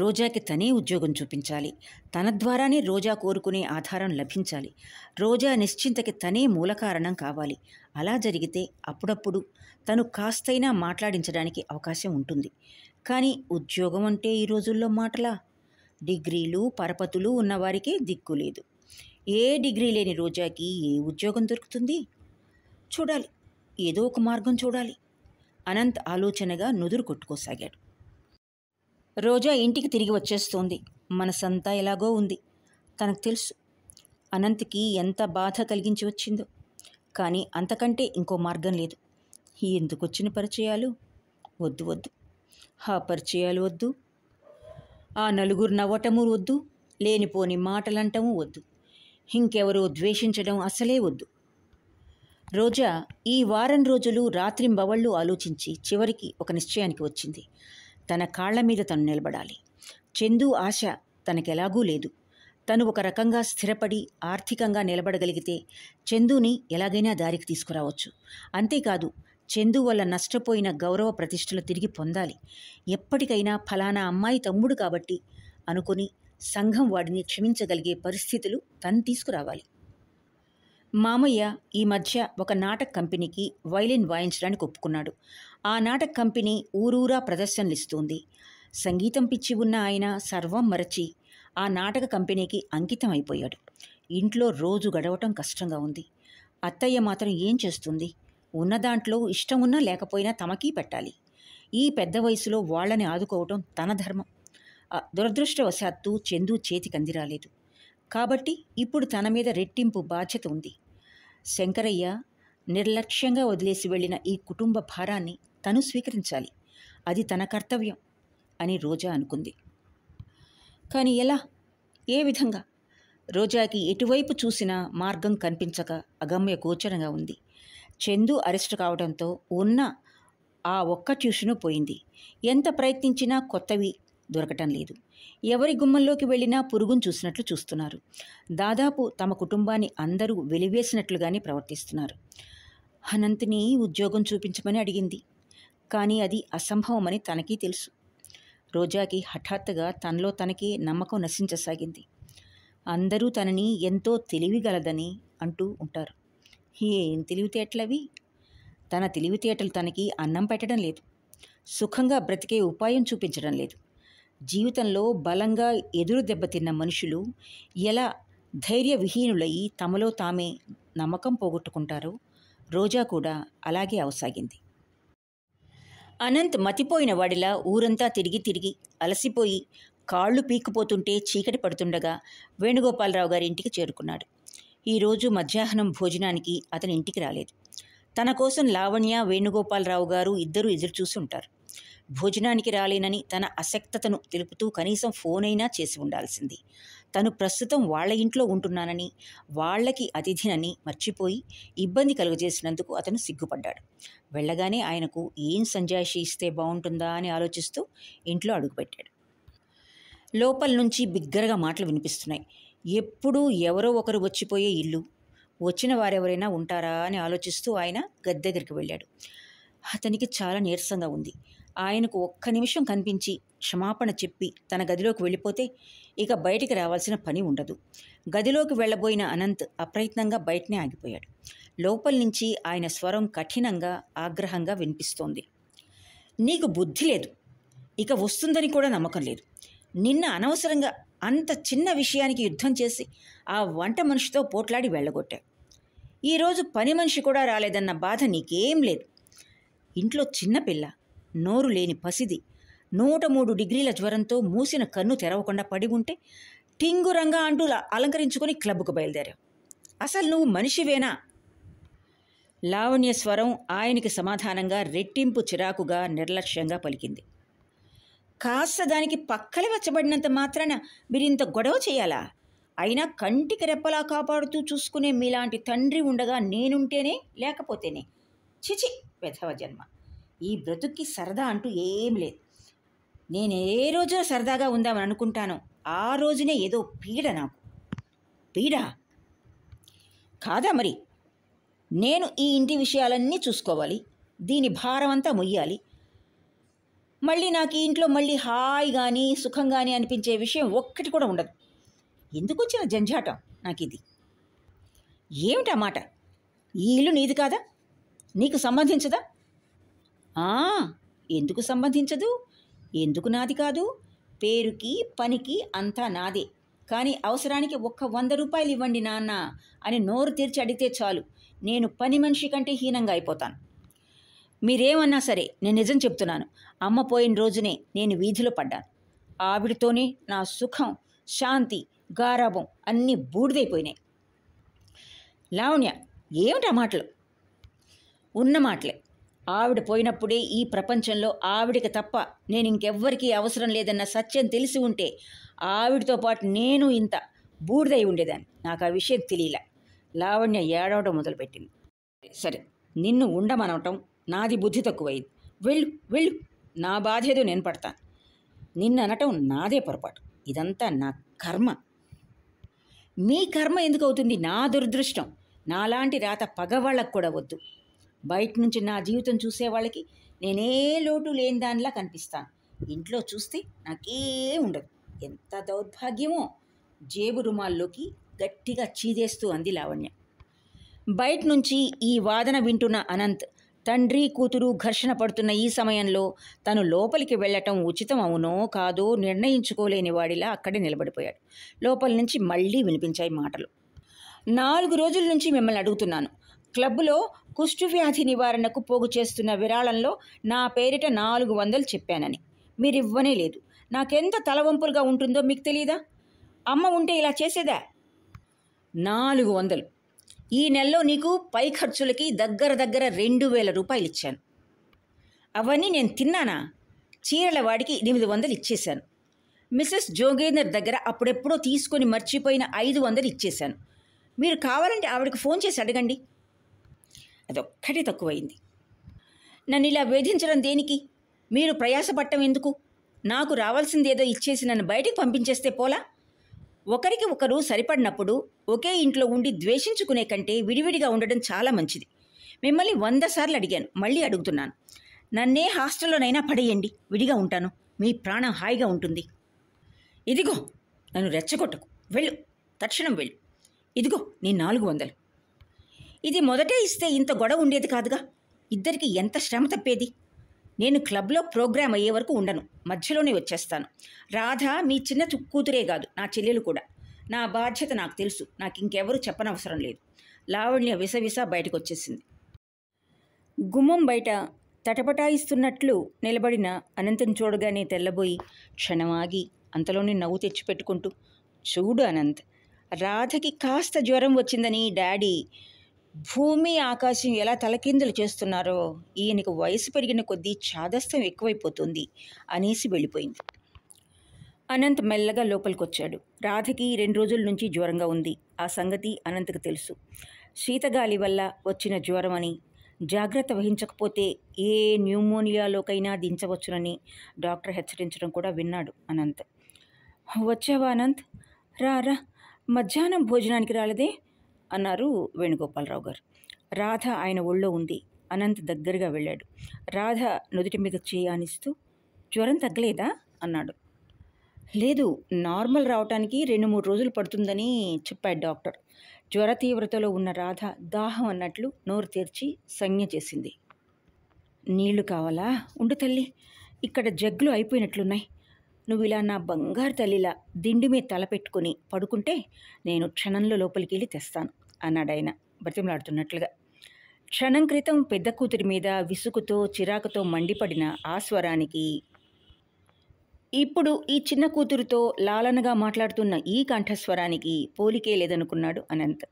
రోజాకి తనే ఉద్యోగం చూపించాలి తన ద్వారానే రోజా కోరుకునే ఆధారం లభించాలి రోజా నిశ్చింతకి తనే మూలకారణం కావాలి అలా జరిగితే అప్పుడప్పుడు తను కాస్తైనా మాట్లాడించడానికి అవకాశం ఉంటుంది కానీ ఉద్యోగం అంటే ఈ రోజుల్లో మాటలా డిగ్రీలు పరపతులు ఉన్నవారికే దిక్కు లేదు ఏ డిగ్రీ లేని రోజాకి ఏ ఉద్యోగం దొరుకుతుంది చూడాలి ఏదో ఒక మార్గం చూడాలి అనంత్ ఆలోచనగా నుదురు కొట్టుకోసాగాడు రోజా ఇంటికి తిరిగి వచ్చేస్తోంది మనసంతా ఎలాగో ఉంది తనకు తెలుసు అనంత్కి ఎంత బాధ కలిగించి వచ్చిందో కానీ అంతకంటే ఇంకో మార్గం లేదు ఎందుకు వచ్చిన పరిచయాలు వద్దు వద్దు ఆ పరిచయాలు వద్దు ఆ నలుగురు నవ్వటము వద్దు లేనిపోని మాటలంటము వద్దు ఇంకెవరో ద్వేషించడం అసలే వద్దు రోజా ఈ వారం రోజులు రాత్రింబవళ్ళు ఆలోచించి చివరికి ఒక నిశ్చయానికి వచ్చింది తన కాళ్ల మీద తను నిలబడాలి చందు ఆశ తనకెలాగూ లేదు తను ఒక రకంగా స్థిరపడి ఆర్థికంగా నిలబడగలిగితే చందుని ఎలాగైనా దారికి తీసుకురావచ్చు అంతేకాదు చందు వల్ల నష్టపోయిన గౌరవ ప్రతిష్టలు తిరిగి పొందాలి ఎప్పటికైనా ఫలానా అమ్మాయి తమ్ముడు కాబట్టి అనుకుని సంఘం వాడిని క్షమించగలిగే పరిస్థితులు తను తీసుకురావాలి మామయ్య ఈ మధ్య ఒక నాటక కంపెనీకి వైలిన్ వాయించడానికి ఒప్పుకున్నాడు ఆ నాటక కంపెనీ ఊరూరా ప్రదర్శనలు ఇస్తుంది సంగీతం పిచ్చి ఉన్న ఆయన సర్వం మరచి ఆ నాటక కంపెనీకి అంకితం అయిపోయాడు ఇంట్లో రోజు గడవటం కష్టంగా ఉంది అత్తయ్య మాత్రం ఏం చేస్తుంది ఉన్న దాంట్లో ఇష్టం ఉన్నా లేకపోయినా తమకీ పెట్టాలి ఈ పెద్ద వయసులో వాళ్ళని ఆదుకోవటం తన ధర్మం దురదృష్టవశాత్తు చందు చేతికి అందిరాలేదు కాబట్టి ఇప్పుడు తన మీద రెట్టింపు బాధ్యత ఉంది శంకరయ్య నిర్లక్ష్యంగా వదిలేసి వెళ్ళిన ఈ కుటుంబ భారాన్ని తను స్వీకరించాలి అది తన కర్తవ్యం అని రోజా అనుకుంది కానీ ఎలా ఏ విధంగా రోజాకి ఎటువైపు చూసినా మార్గం కనిపించక అగమ్య గోచరంగా ఉంది చందు అరెస్టు కావడంతో ఉన్న ఆ ఒక్క ట్యూషను పోయింది ఎంత ప్రయత్నించినా కొత్తవి దొరకటం లేదు ఎవరి గుమ్మంలోకి వెళ్ళినా పురుగును చూసినట్లు చూస్తున్నారు దాదాపు తమ కుటుంబాన్ని అందరూ వెలివేసినట్లుగానే ప్రవర్తిస్తున్నారు అనంత్ని ఉద్యోగం చూపించమని అడిగింది కానీ అది అసంభవమని తనకీ తెలుసు రోజాకి హఠాత్తుగా తనలో తనకి నమ్మకం నశించసాగింది అందరూ తనని ఎంతో తెలివిగలదని అంటూ ఉంటారు ఏం తెలివితేటలవి తన తెలివితేటలు తనకి అన్నం పెట్టడం లేదు సుఖంగా బ్రతికే ఉపాయం చూపించడం లేదు జీవితంలో బలంగా ఎదురు దెబ్బతిన్న మనుషులు ఎలా ధైర్య విహీనులయ్యి తమలో తామే నమ్మకం పోగొట్టుకుంటారో రోజా కూడా అలాగే అవసాగింది అనంత్ మతిపోయిన వాడిలా ఊరంతా తిరిగి తిరిగి అలసిపోయి కాళ్ళు పీక్కుపోతుంటే చీకటి పడుతుండగా వేణుగోపాలరావు గారి ఇంటికి చేరుకున్నాడు ఈరోజు మధ్యాహ్నం భోజనానికి అతని ఇంటికి రాలేదు తన కోసం లావణ్య వేణుగోపాలరావు గారు ఇద్దరూ ఎదురు ఉంటారు భోజనానికి రాలేనని తన అసక్తతను తెలుపుతూ కనీసం ఫోన్ అయినా చేసి ఉండాల్సింది తను ప్రస్తుతం వాళ్ల ఇంట్లో ఉంటున్నానని వాళ్లకి అతిథినని మర్చిపోయి ఇబ్బంది కలుగజేసినందుకు అతను సిగ్గుపడ్డాడు వెళ్ళగానే ఆయనకు ఏం సంజాయిషి ఇస్తే బాగుంటుందా అని ఆలోచిస్తూ ఇంట్లో అడుగుపెట్టాడు లోపల నుంచి బిగ్గరగా మాటలు వినిపిస్తున్నాయి ఎప్పుడూ ఎవరో ఒకరు వచ్చిపోయే ఇల్లు వచ్చిన వారెవరైనా ఉంటారా అని ఆలోచిస్తూ ఆయన గద్దె దగ్గరికి వెళ్ళాడు అతనికి చాలా నీరసంగా ఉంది ఆయనకు ఒక్క నిమిషం కనిపించి క్షమాపణ చెప్పి తన గదిలోకి వెళ్ళిపోతే ఇక బయటికి రావాల్సిన పని ఉండదు గదిలోకి వెళ్ళబోయిన అనంత్ అప్రయత్నంగా బయటనే ఆగిపోయాడు లోపల నుంచి ఆయన స్వరం కఠినంగా ఆగ్రహంగా వినిపిస్తోంది నీకు బుద్ధి లేదు ఇక వస్తుందని కూడా నమ్మకం లేదు నిన్న అనవసరంగా అంత చిన్న విషయానికి యుద్ధం చేసి ఆ వంట మనిషితో పోట్లాడి వెళ్ళగొట్టావు ఈరోజు పని మనిషి కూడా రాలేదన్న బాధ నీకేం లేదు ఇంట్లో చిన్నపిల్ల నోరు లేని పసిది నూట మూడు డిగ్రీల జ్వరంతో మూసిన కన్ను తెరవకుండా పడి ఉంటే టింగు రంగ అంటూ అలంకరించుకొని క్లబ్కు బయలుదేరావు అసలు నువ్వు మనిషివేనా లావణ్య స్వరం ఆయనకి సమాధానంగా రెట్టింపు చిరాకుగా నిర్లక్ష్యంగా పలికింది కాస్త దానికి పక్కలే వచ్చబడినంత మాత్రాన మీరింత గొడవ చేయాలా అయినా కంటికి రెప్పలా కాపాడుతూ చూసుకునే మీలాంటి తండ్రి ఉండగా నేనుంటేనే లేకపోతేనే చిచి వెధవ జన్మ ఈ బ్రతుక్కి సరదా అంటూ ఏం లేదు నేను ఏ రోజున సరదాగా ఉందామని అనుకుంటానో ఆ రోజునే ఏదో పీడ నాకు పీడ కాదా మరి నేను ఈ ఇంటి విషయాలన్నీ చూసుకోవాలి దీని భారమంతా మొయ్యాలి మళ్ళీ నాకు ఇంట్లో మళ్ళీ హాయ్ కానీ సుఖం కానీ అనిపించే విషయం ఒక్కటి కూడా ఉండదు ఎందుకు వచ్చిన జంజాటం నాకు ఇది ఏమిటా మాట ఈ ఇల్లు నీది కాదా నీకు సంబంధించదా ఎందుకు సంబంధించదు ఎందుకు నాది కాదు పేరుకి పనికి అంతా నాదే కానీ అవసరానికి ఒక్క వంద రూపాయలు ఇవ్వండి నాన్న అని నోరు తెరిచి అడిగితే చాలు నేను పని మనిషి కంటే హీనంగా అయిపోతాను మీరేమన్నా సరే నేను నిజం చెప్తున్నాను అమ్మ పోయిన రోజునే నేను వీధిలో పడ్డాను ఆవిడతోనే నా సుఖం శాంతి గారాభం అన్నీ బూడిదైపోయినాయి లావణ్య ఏమిటా మాటలు ఉన్న మాటలే ఆవిడ పోయినప్పుడే ఈ ప్రపంచంలో ఆవిడకి తప్ప నేను ఇంకెవ్వరికీ అవసరం లేదన్న సత్యం తెలిసి ఉంటే ఆవిడతో పాటు నేను ఇంత బూడిదై ఉండేదాన్ని నాకు ఆ విషయం తెలియలే లావణ్య ఏడవడం మొదలుపెట్టింది సరే నిన్ను ఉండమనవటం నాది బుద్ధి తక్కువైంది వెళ్ళు వెళ్ళు నా బాధ్యత నేను పడతాను నిన్ననటం నాదే పొరపాటు ఇదంతా నా కర్మ మీ కర్మ ఎందుకు అవుతుంది నా దురదృష్టం నాలాంటి రాత పగవాళ్ళకు కూడా వద్దు బయట నుంచి నా జీవితం చూసేవాళ్ళకి నేనే లోటు లేని దానిలా కనిపిస్తాను ఇంట్లో చూస్తే నాకే ఉండదు ఎంత దౌర్భాగ్యమో జేబు రుమాల్లోకి గట్టిగా చీదేస్తూ అంది లావణ్య బయట నుంచి ఈ వాదన వింటున్న అనంత్ తండ్రి కూతురు ఘర్షణ పడుతున్న ఈ సమయంలో తను లోపలికి వెళ్ళటం ఉచితం అవునో కాదో నిర్ణయించుకోలేని వాడిలా అక్కడే నిలబడిపోయాడు లోపల నుంచి మళ్ళీ వినిపించాయి మాటలు నాలుగు రోజుల నుంచి మిమ్మల్ని అడుగుతున్నాను క్లబ్లో వ్యాధి నివారణకు పోగు చేస్తున్న విరాళంలో నా పేరిట నాలుగు వందలు చెప్పానని మీరు ఇవ్వనే లేదు నాకెంత తలవంపులుగా ఉంటుందో మీకు తెలియదా అమ్మ ఉంటే ఇలా చేసేదా నాలుగు వందలు ఈ నెలలో నీకు పై ఖర్చులకి దగ్గర దగ్గర రెండు వేల రూపాయలు ఇచ్చాను అవన్నీ నేను తిన్నానా చీరల వాడికి ఎనిమిది వందలు ఇచ్చేశాను మిస్సెస్ జోగేందర్ దగ్గర అప్పుడెప్పుడో తీసుకొని మర్చిపోయిన ఐదు వందలు ఇచ్చేశాను మీరు కావాలంటే ఆవిడకి ఫోన్ చేసి అడగండి అదొక్కటి తక్కువైంది నన్ను ఇలా వేధించడం దేనికి మీరు ప్రయాసపడటం ఎందుకు నాకు రావాల్సిందేదో ఇచ్చేసి నన్ను బయటికి పంపించేస్తే పోలా ఒకరికి ఒకరు సరిపడినప్పుడు ఒకే ఇంట్లో ఉండి ద్వేషించుకునే కంటే విడివిడిగా ఉండడం చాలా మంచిది మిమ్మల్ని వంద సార్లు అడిగాను మళ్ళీ అడుగుతున్నాను నన్నే హాస్టల్లోనైనా పడేయండి విడిగా ఉంటాను మీ ప్రాణం హాయిగా ఉంటుంది ఇదిగో నన్ను రెచ్చగొట్టకు వెళ్ళు తక్షణం వెళ్ళు ఇదిగో నీ నాలుగు వందలు ఇది మొదటే ఇస్తే ఇంత గొడవ ఉండేది కాదుగా ఇద్దరికి ఎంత శ్రమ తప్పేది నేను క్లబ్లో ప్రోగ్రామ్ అయ్యే వరకు ఉండను మధ్యలోనే వచ్చేస్తాను రాధ మీ చిన్న కూతురే కాదు నా చెల్లెలు కూడా నా బాధ్యత నాకు తెలుసు నాకు ఇంకెవరూ చెప్పనవసరం లేదు లావణ్య విసవిస బయటకు వచ్చేసింది గుమ్మం బయట తటపటాయిస్తున్నట్లు నిలబడిన అనంతం చూడగానే తెల్లబోయి క్షణమాగి అంతలోనే నవ్వు తెచ్చిపెట్టుకుంటూ చూడు అనంత్ రాధకి కాస్త జ్వరం వచ్చిందని డాడీ భూమి ఆకాశం ఎలా తలకిందులు చేస్తున్నారో ఈయనకు వయసు పెరిగిన కొద్దీ చాదస్తం ఎక్కువైపోతుంది అనేసి వెళ్ళిపోయింది అనంత్ మెల్లగా లోపలికి వచ్చాడు రాధకి రెండు రోజుల నుంచి జ్వరంగా ఉంది ఆ సంగతి అనంత్కి తెలుసు శీతగాలి వల్ల వచ్చిన జ్వరం అని జాగ్రత్త వహించకపోతే ఏ న్యూమోనియాలోకైనా దించవచ్చునని డాక్టర్ హెచ్చరించడం కూడా విన్నాడు అనంత్ వచ్చావా అనంత్ రా రా మధ్యాహ్నం భోజనానికి రాలేదే అన్నారు వేణుగోపాలరావు గారు రాధ ఆయన ఒళ్ళో ఉంది అనంత్ దగ్గరగా వెళ్ళాడు రాధ నుదుటి మీద చేయానిస్తూ జ్వరం తగ్గలేదా అన్నాడు లేదు నార్మల్ రావటానికి రెండు మూడు రోజులు పడుతుందని చెప్పాడు డాక్టర్ జ్వర తీవ్రతలో ఉన్న రాధ దాహం అన్నట్లు నోరు తెరిచి సంజ్ఞ చేసింది నీళ్లు కావాలా ఉండు తల్లి ఇక్కడ జగ్గులు అయిపోయినట్లున్నాయి నువ్వు ఇలా నా బంగారు తల్లిలా దిండి మీద తలపెట్టుకుని పడుకుంటే నేను క్షణంలో లోపలికి వెళ్ళి తెస్తాను అన్నాడాయన బ్రతిమలాడుతున్నట్లుగా క్షణం క్రితం పెద్ద కూతురి మీద విసుగుతో చిరాకుతో మండిపడిన ఆ స్వరానికి ఇప్పుడు ఈ చిన్న కూతురుతో లాలనగా మాట్లాడుతున్న ఈ కంఠస్వరానికి పోలికే లేదనుకున్నాడు అనంత్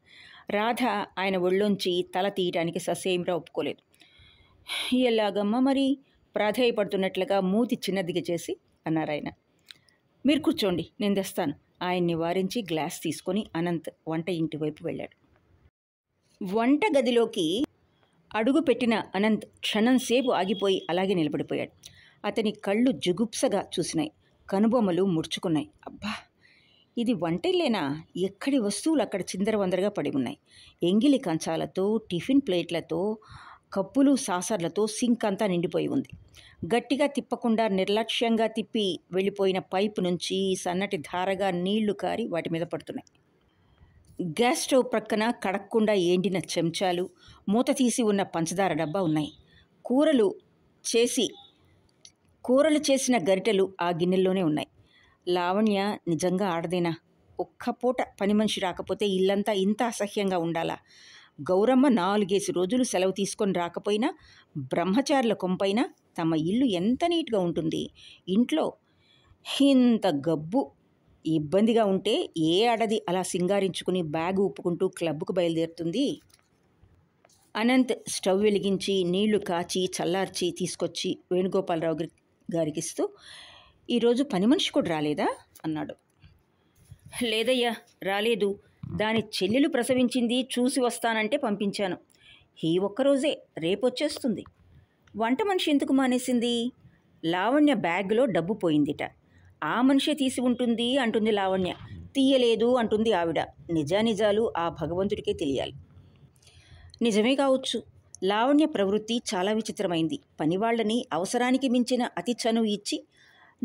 రాధ ఆయన ఒళ్ళొంచి తల తీయటానికి ససేమిరా ఒప్పుకోలేదు ఎలాగమ్మ మరి ప్రాధేయపడుతున్నట్లుగా మూతి చిన్నదిగా చేసి ఆయన మీరు కూర్చోండి నేను తెస్తాను ఆయన్ని వారించి గ్లాస్ తీసుకొని అనంత్ వంట ఇంటి వైపు వెళ్ళాడు వంటగదిలోకి అడుగుపెట్టిన అనంత్ సేపు ఆగిపోయి అలాగే నిలబడిపోయాడు అతని కళ్ళు జుగుప్సగా చూసినాయి కనుబొమ్మలు ముడుచుకున్నాయి అబ్బా ఇది వంటిల్లేనా ఎక్కడి వస్తువులు అక్కడ చిందరవందరగా పడి ఉన్నాయి ఎంగిలి కంచాలతో టిఫిన్ ప్లేట్లతో కప్పులు సాసర్లతో సింక్ అంతా నిండిపోయి ఉంది గట్టిగా తిప్పకుండా నిర్లక్ష్యంగా తిప్పి వెళ్ళిపోయిన పైపు నుంచి సన్నటి ధారగా నీళ్లు కారి వాటి మీద పడుతున్నాయి గ్యాస్ స్టవ్ ప్రక్కన కడక్కుండా ఎండిన చెంచాలు మూత తీసి ఉన్న పంచదార డబ్బా ఉన్నాయి కూరలు చేసి కూరలు చేసిన గరిటెలు ఆ గిన్నెల్లోనే ఉన్నాయి లావణ్య నిజంగా ఆడదేనా ఒక్క పూట పని మనిషి రాకపోతే ఇల్లంతా ఇంత అసహ్యంగా ఉండాలా గౌరమ్మ నాలుగేసి రోజులు సెలవు తీసుకొని రాకపోయినా బ్రహ్మచారుల కొంపైనా తమ ఇల్లు ఎంత నీట్గా ఉంటుంది ఇంట్లో ఇంత గబ్బు ఇబ్బందిగా ఉంటే ఏ అడది అలా సింగారించుకుని బ్యాగ్ ఊపుకుంటూ క్లబ్కు బయలుదేరుతుంది అనంత్ స్టవ్ వెలిగించి నీళ్లు కాచి చల్లార్చి తీసుకొచ్చి వేణుగోపాలరావు గారికి ఇస్తూ ఈరోజు పని మనిషి కూడా రాలేదా అన్నాడు లేదయ్యా రాలేదు దాని చెల్లెలు ప్రసవించింది చూసి వస్తానంటే పంపించాను ఈ ఒక్కరోజే రేపొచ్చేస్తుంది వంట మనిషి ఎందుకు మానేసింది లావణ్య బ్యాగ్లో డబ్బు పోయిందిట ఆ మనిషే తీసి ఉంటుంది అంటుంది లావణ్య తీయలేదు అంటుంది ఆవిడ నిజాలు ఆ భగవంతుడికే తెలియాలి నిజమే కావచ్చు లావణ్య ప్రవృత్తి చాలా విచిత్రమైంది పనివాళ్లని అవసరానికి మించిన అతి చనువు ఇచ్చి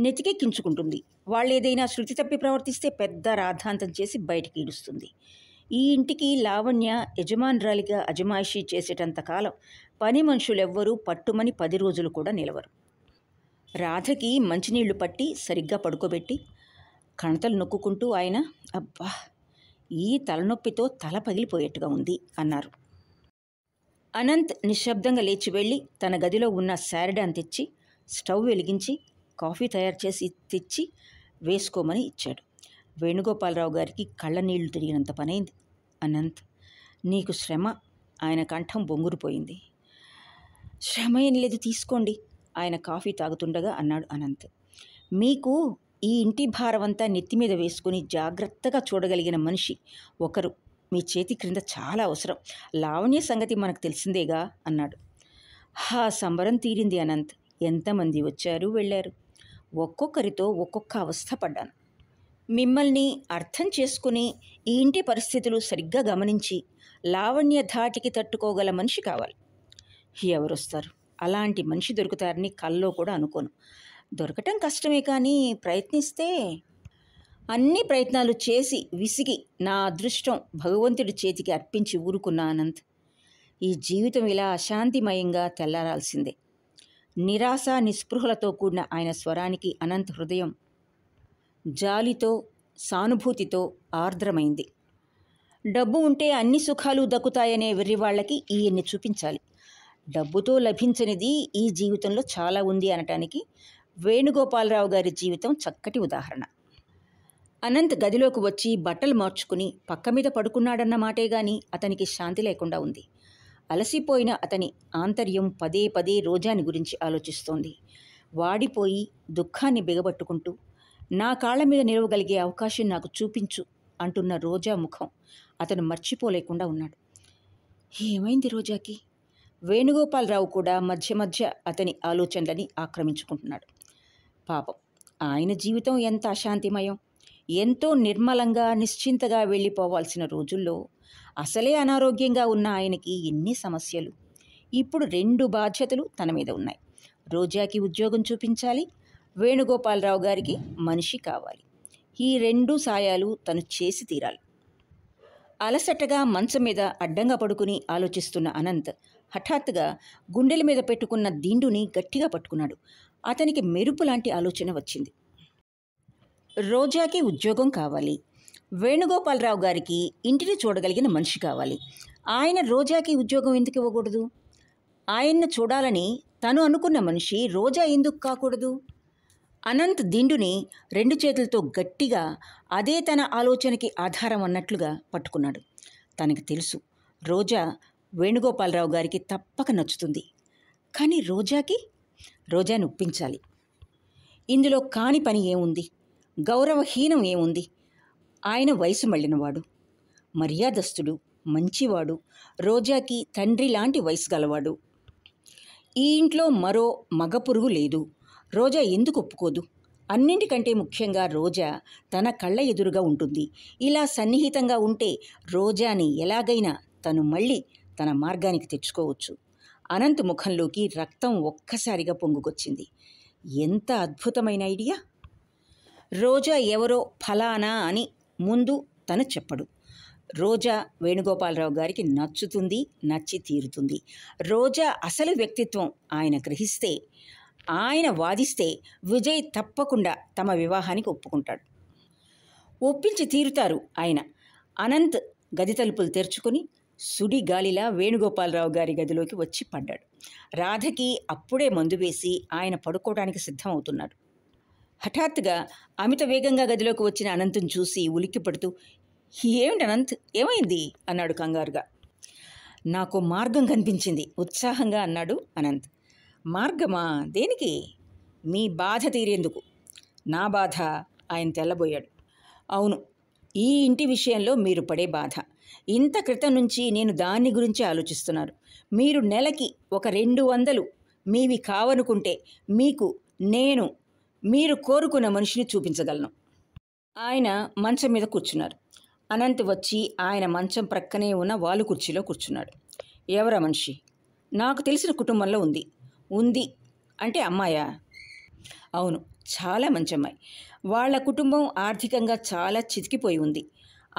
నెతికెక్కించుకుంటుంది వాళ్ళు ఏదైనా శృతి తప్పి ప్రవర్తిస్తే పెద్ద రాధాంతం చేసి బయటికి ఈడుస్తుంది ఈ ఇంటికి లావణ్య యజమానురాలిగా అజమాయిషీ చేసేటంతకాలం పని మనుషులెవ్వరూ పట్టుమని పది రోజులు కూడా నిలవరు రాధకి మంచినీళ్లు పట్టి సరిగ్గా పడుకోబెట్టి కణతలు నొక్కుకుంటూ ఆయన అబ్బా ఈ తలనొప్పితో తల పగిలిపోయేట్టుగా ఉంది అన్నారు అనంత్ నిశ్శబ్దంగా లేచి వెళ్ళి తన గదిలో ఉన్న శారడాన్ తెచ్చి స్టవ్ వెలిగించి కాఫీ తయారు చేసి తెచ్చి వేసుకోమని ఇచ్చాడు వేణుగోపాలరావు గారికి కళ్ళ నీళ్లు తిరిగినంత పనైంది అనంత్ నీకు శ్రమ ఆయన కంఠం బొంగురుపోయింది శ్రమ ఏం లేదు తీసుకోండి ఆయన కాఫీ తాగుతుండగా అన్నాడు అనంత్ మీకు ఈ ఇంటి భారమంతా నెత్తి మీద వేసుకుని జాగ్రత్తగా చూడగలిగిన మనిషి ఒకరు మీ చేతి క్రింద చాలా అవసరం లావణ్య సంగతి మనకు తెలిసిందేగా అన్నాడు హా సంబరం తీరింది అనంత్ ఎంతమంది వచ్చారు వెళ్ళారు ఒక్కొక్కరితో ఒక్కొక్క అవస్థ పడ్డాను మిమ్మల్ని అర్థం చేసుకుని ఈ ఇంటి పరిస్థితులు సరిగ్గా గమనించి లావణ్య ధాటికి తట్టుకోగల మనిషి కావాలి ఎవరొస్తారు అలాంటి మనిషి దొరుకుతారని కల్లో కూడా అనుకోను దొరకటం కష్టమే కానీ ప్రయత్నిస్తే అన్ని ప్రయత్నాలు చేసి విసిగి నా అదృష్టం భగవంతుడి చేతికి అర్పించి ఊరుకున్న ఆనంద్ ఈ జీవితం ఇలా అశాంతిమయంగా తెల్లారాల్సిందే నిరాశ నిస్పృహలతో కూడిన ఆయన స్వరానికి అనంత్ హృదయం జాలితో సానుభూతితో ఆర్ద్రమైంది డబ్బు ఉంటే అన్ని సుఖాలు దక్కుతాయనే వెర్రివాళ్లకి ఈయన్ని చూపించాలి డబ్బుతో లభించనిది ఈ జీవితంలో చాలా ఉంది అనటానికి వేణుగోపాలరావు గారి జీవితం చక్కటి ఉదాహరణ అనంత్ గదిలోకి వచ్చి బట్టలు మార్చుకుని పక్క మీద పడుకున్నాడన్న మాటే గాని అతనికి శాంతి లేకుండా ఉంది అలసిపోయిన అతని ఆంతర్యం పదే పదే రోజాని గురించి ఆలోచిస్తోంది వాడిపోయి దుఃఖాన్ని బిగబట్టుకుంటూ నా కాళ్ళ మీద నిలవగలిగే అవకాశం నాకు చూపించు అంటున్న రోజా ముఖం అతను మర్చిపోలేకుండా ఉన్నాడు ఏమైంది రోజాకి వేణుగోపాలరావు కూడా మధ్య మధ్య అతని ఆలోచనలని ఆక్రమించుకుంటున్నాడు పాపం ఆయన జీవితం ఎంత అశాంతిమయం ఎంతో నిర్మలంగా నిశ్చింతగా వెళ్ళిపోవాల్సిన రోజుల్లో అసలే అనారోగ్యంగా ఉన్న ఆయనకి ఎన్ని సమస్యలు ఇప్పుడు రెండు బాధ్యతలు తన మీద ఉన్నాయి రోజాకి ఉద్యోగం చూపించాలి వేణుగోపాలరావు గారికి మనిషి కావాలి ఈ రెండు సాయాలు తను చేసి తీరాలి అలసటగా మంచం మీద అడ్డంగా పడుకుని ఆలోచిస్తున్న అనంత్ హఠాత్తుగా గుండెల మీద పెట్టుకున్న దిండుని గట్టిగా పట్టుకున్నాడు అతనికి మెరుపు లాంటి ఆలోచన వచ్చింది రోజాకి ఉద్యోగం కావాలి వేణుగోపాలరావు గారికి ఇంటిని చూడగలిగిన మనిషి కావాలి ఆయన రోజాకి ఉద్యోగం ఎందుకు ఇవ్వకూడదు ఆయన్ను చూడాలని తను అనుకున్న మనిషి రోజా ఎందుకు కాకూడదు అనంత్ దిండుని రెండు చేతులతో గట్టిగా అదే తన ఆలోచనకి ఆధారం అన్నట్లుగా పట్టుకున్నాడు తనకు తెలుసు రోజా వేణుగోపాలరావు గారికి తప్పక నచ్చుతుంది కానీ రోజాకి రోజాని ఒప్పించాలి ఇందులో కాని పని ఏముంది గౌరవహీనం ఏముంది ఆయన వయసు మళ్ళినవాడు మర్యాదస్తుడు మంచివాడు రోజాకి తండ్రి లాంటి వయసు గలవాడు ఈ ఇంట్లో మరో మగ పురుగు లేదు రోజా ఎందుకు ఒప్పుకోదు అన్నింటికంటే ముఖ్యంగా రోజా తన కళ్ళ ఎదురుగా ఉంటుంది ఇలా సన్నిహితంగా ఉంటే రోజాని ఎలాగైనా తను మళ్ళీ తన మార్గానికి తెచ్చుకోవచ్చు అనంత్ ముఖంలోకి రక్తం ఒక్కసారిగా పొంగుకొచ్చింది ఎంత అద్భుతమైన ఐడియా రోజా ఎవరో ఫలానా అని ముందు తను చెప్పడు రోజా వేణుగోపాలరావు గారికి నచ్చుతుంది నచ్చి తీరుతుంది రోజా అసలు వ్యక్తిత్వం ఆయన గ్రహిస్తే ఆయన వాదిస్తే విజయ్ తప్పకుండా తమ వివాహానికి ఒప్పుకుంటాడు ఒప్పించి తీరుతారు ఆయన అనంత్ గది తలుపులు తెరుచుకొని సుడి గాలిలా వేణుగోపాలరావు గారి గదిలోకి వచ్చి పడ్డాడు రాధకి అప్పుడే మందు వేసి ఆయన పడుకోవడానికి సిద్ధమవుతున్నాడు హఠాత్తుగా అమిత వేగంగా గదిలోకి వచ్చిన అనంతం చూసి ఉలిక్కి పడుతూ ఏమిటి అనంత్ ఏమైంది అన్నాడు కంగారుగా నాకు మార్గం కనిపించింది ఉత్సాహంగా అన్నాడు అనంత్ మార్గమా దేనికి మీ బాధ తీరేందుకు నా బాధ ఆయన తెల్లబోయాడు అవును ఈ ఇంటి విషయంలో మీరు పడే బాధ ఇంత క్రితం నుంచి నేను దాని గురించి ఆలోచిస్తున్నాను మీరు నెలకి ఒక రెండు వందలు మీవి కావనుకుంటే మీకు నేను మీరు కోరుకున్న మనిషిని చూపించగలను ఆయన మంచం మీద కూర్చున్నారు అనంత్ వచ్చి ఆయన మంచం ప్రక్కనే ఉన్న వాలు కుర్చీలో కూర్చున్నాడు ఎవరా మనిషి నాకు తెలిసిన కుటుంబంలో ఉంది ఉంది అంటే అమ్మాయా అవును చాలా మంచి అమ్మాయి వాళ్ళ కుటుంబం ఆర్థికంగా చాలా చితికిపోయి ఉంది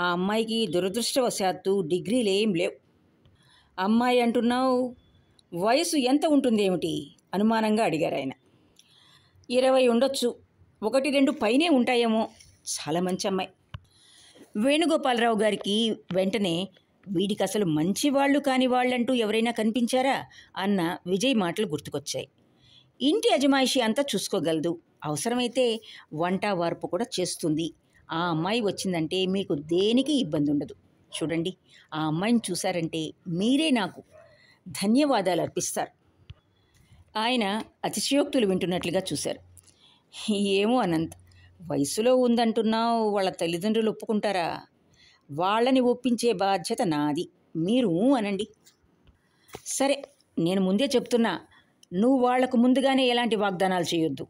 ఆ అమ్మాయికి దురదృష్టవశాత్తు డిగ్రీలు ఏం లేవు అమ్మాయి అంటున్నావు వయసు ఎంత ఉంటుందేమిటి అనుమానంగా అడిగారు ఆయన ఇరవై ఉండొచ్చు ఒకటి రెండు పైనే ఉంటాయేమో చాలా మంచి అమ్మాయి వేణుగోపాలరావు గారికి వెంటనే వీడికి అసలు మంచి వాళ్ళు కాని వాళ్ళంటూ ఎవరైనా కనిపించారా అన్న విజయ్ మాటలు గుర్తుకొచ్చాయి ఇంటి అజమాయిషి అంతా చూసుకోగలదు అవసరమైతే వంట వార్పు కూడా చేస్తుంది ఆ అమ్మాయి వచ్చిందంటే మీకు దేనికి ఇబ్బంది ఉండదు చూడండి ఆ అమ్మాయిని చూశారంటే మీరే నాకు ధన్యవాదాలు అర్పిస్తారు ఆయన అతిశయోక్తులు వింటున్నట్లుగా చూశారు ఏమో అనంత్ వయసులో ఉందంటున్నావు వాళ్ళ తల్లిదండ్రులు ఒప్పుకుంటారా వాళ్ళని ఒప్పించే బాధ్యత నాది మీరు అనండి సరే నేను ముందే చెప్తున్నా నువ్వు వాళ్లకు ముందుగానే ఎలాంటి వాగ్దానాలు చేయొద్దు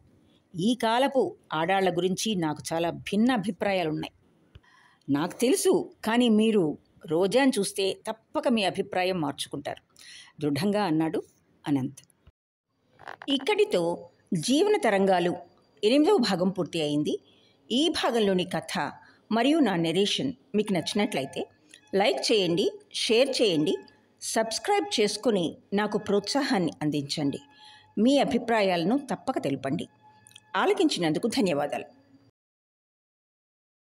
ఈ కాలపు ఆడాళ్ల గురించి నాకు చాలా భిన్న అభిప్రాయాలు ఉన్నాయి నాకు తెలుసు కానీ మీరు రోజాను చూస్తే తప్పక మీ అభిప్రాయం మార్చుకుంటారు దృఢంగా అన్నాడు అనంత్ ఇక్కడితో జీవన తరంగాలు ఎనిమిదవ భాగం పూర్తి అయింది ఈ భాగంలోని కథ మరియు నా నెరేషన్ మీకు నచ్చినట్లయితే లైక్ చేయండి షేర్ చేయండి సబ్స్క్రైబ్ చేసుకుని నాకు ప్రోత్సాహాన్ని అందించండి మీ అభిప్రాయాలను తప్పక తెలపండి ఆలకించినందుకు ధన్యవాదాలు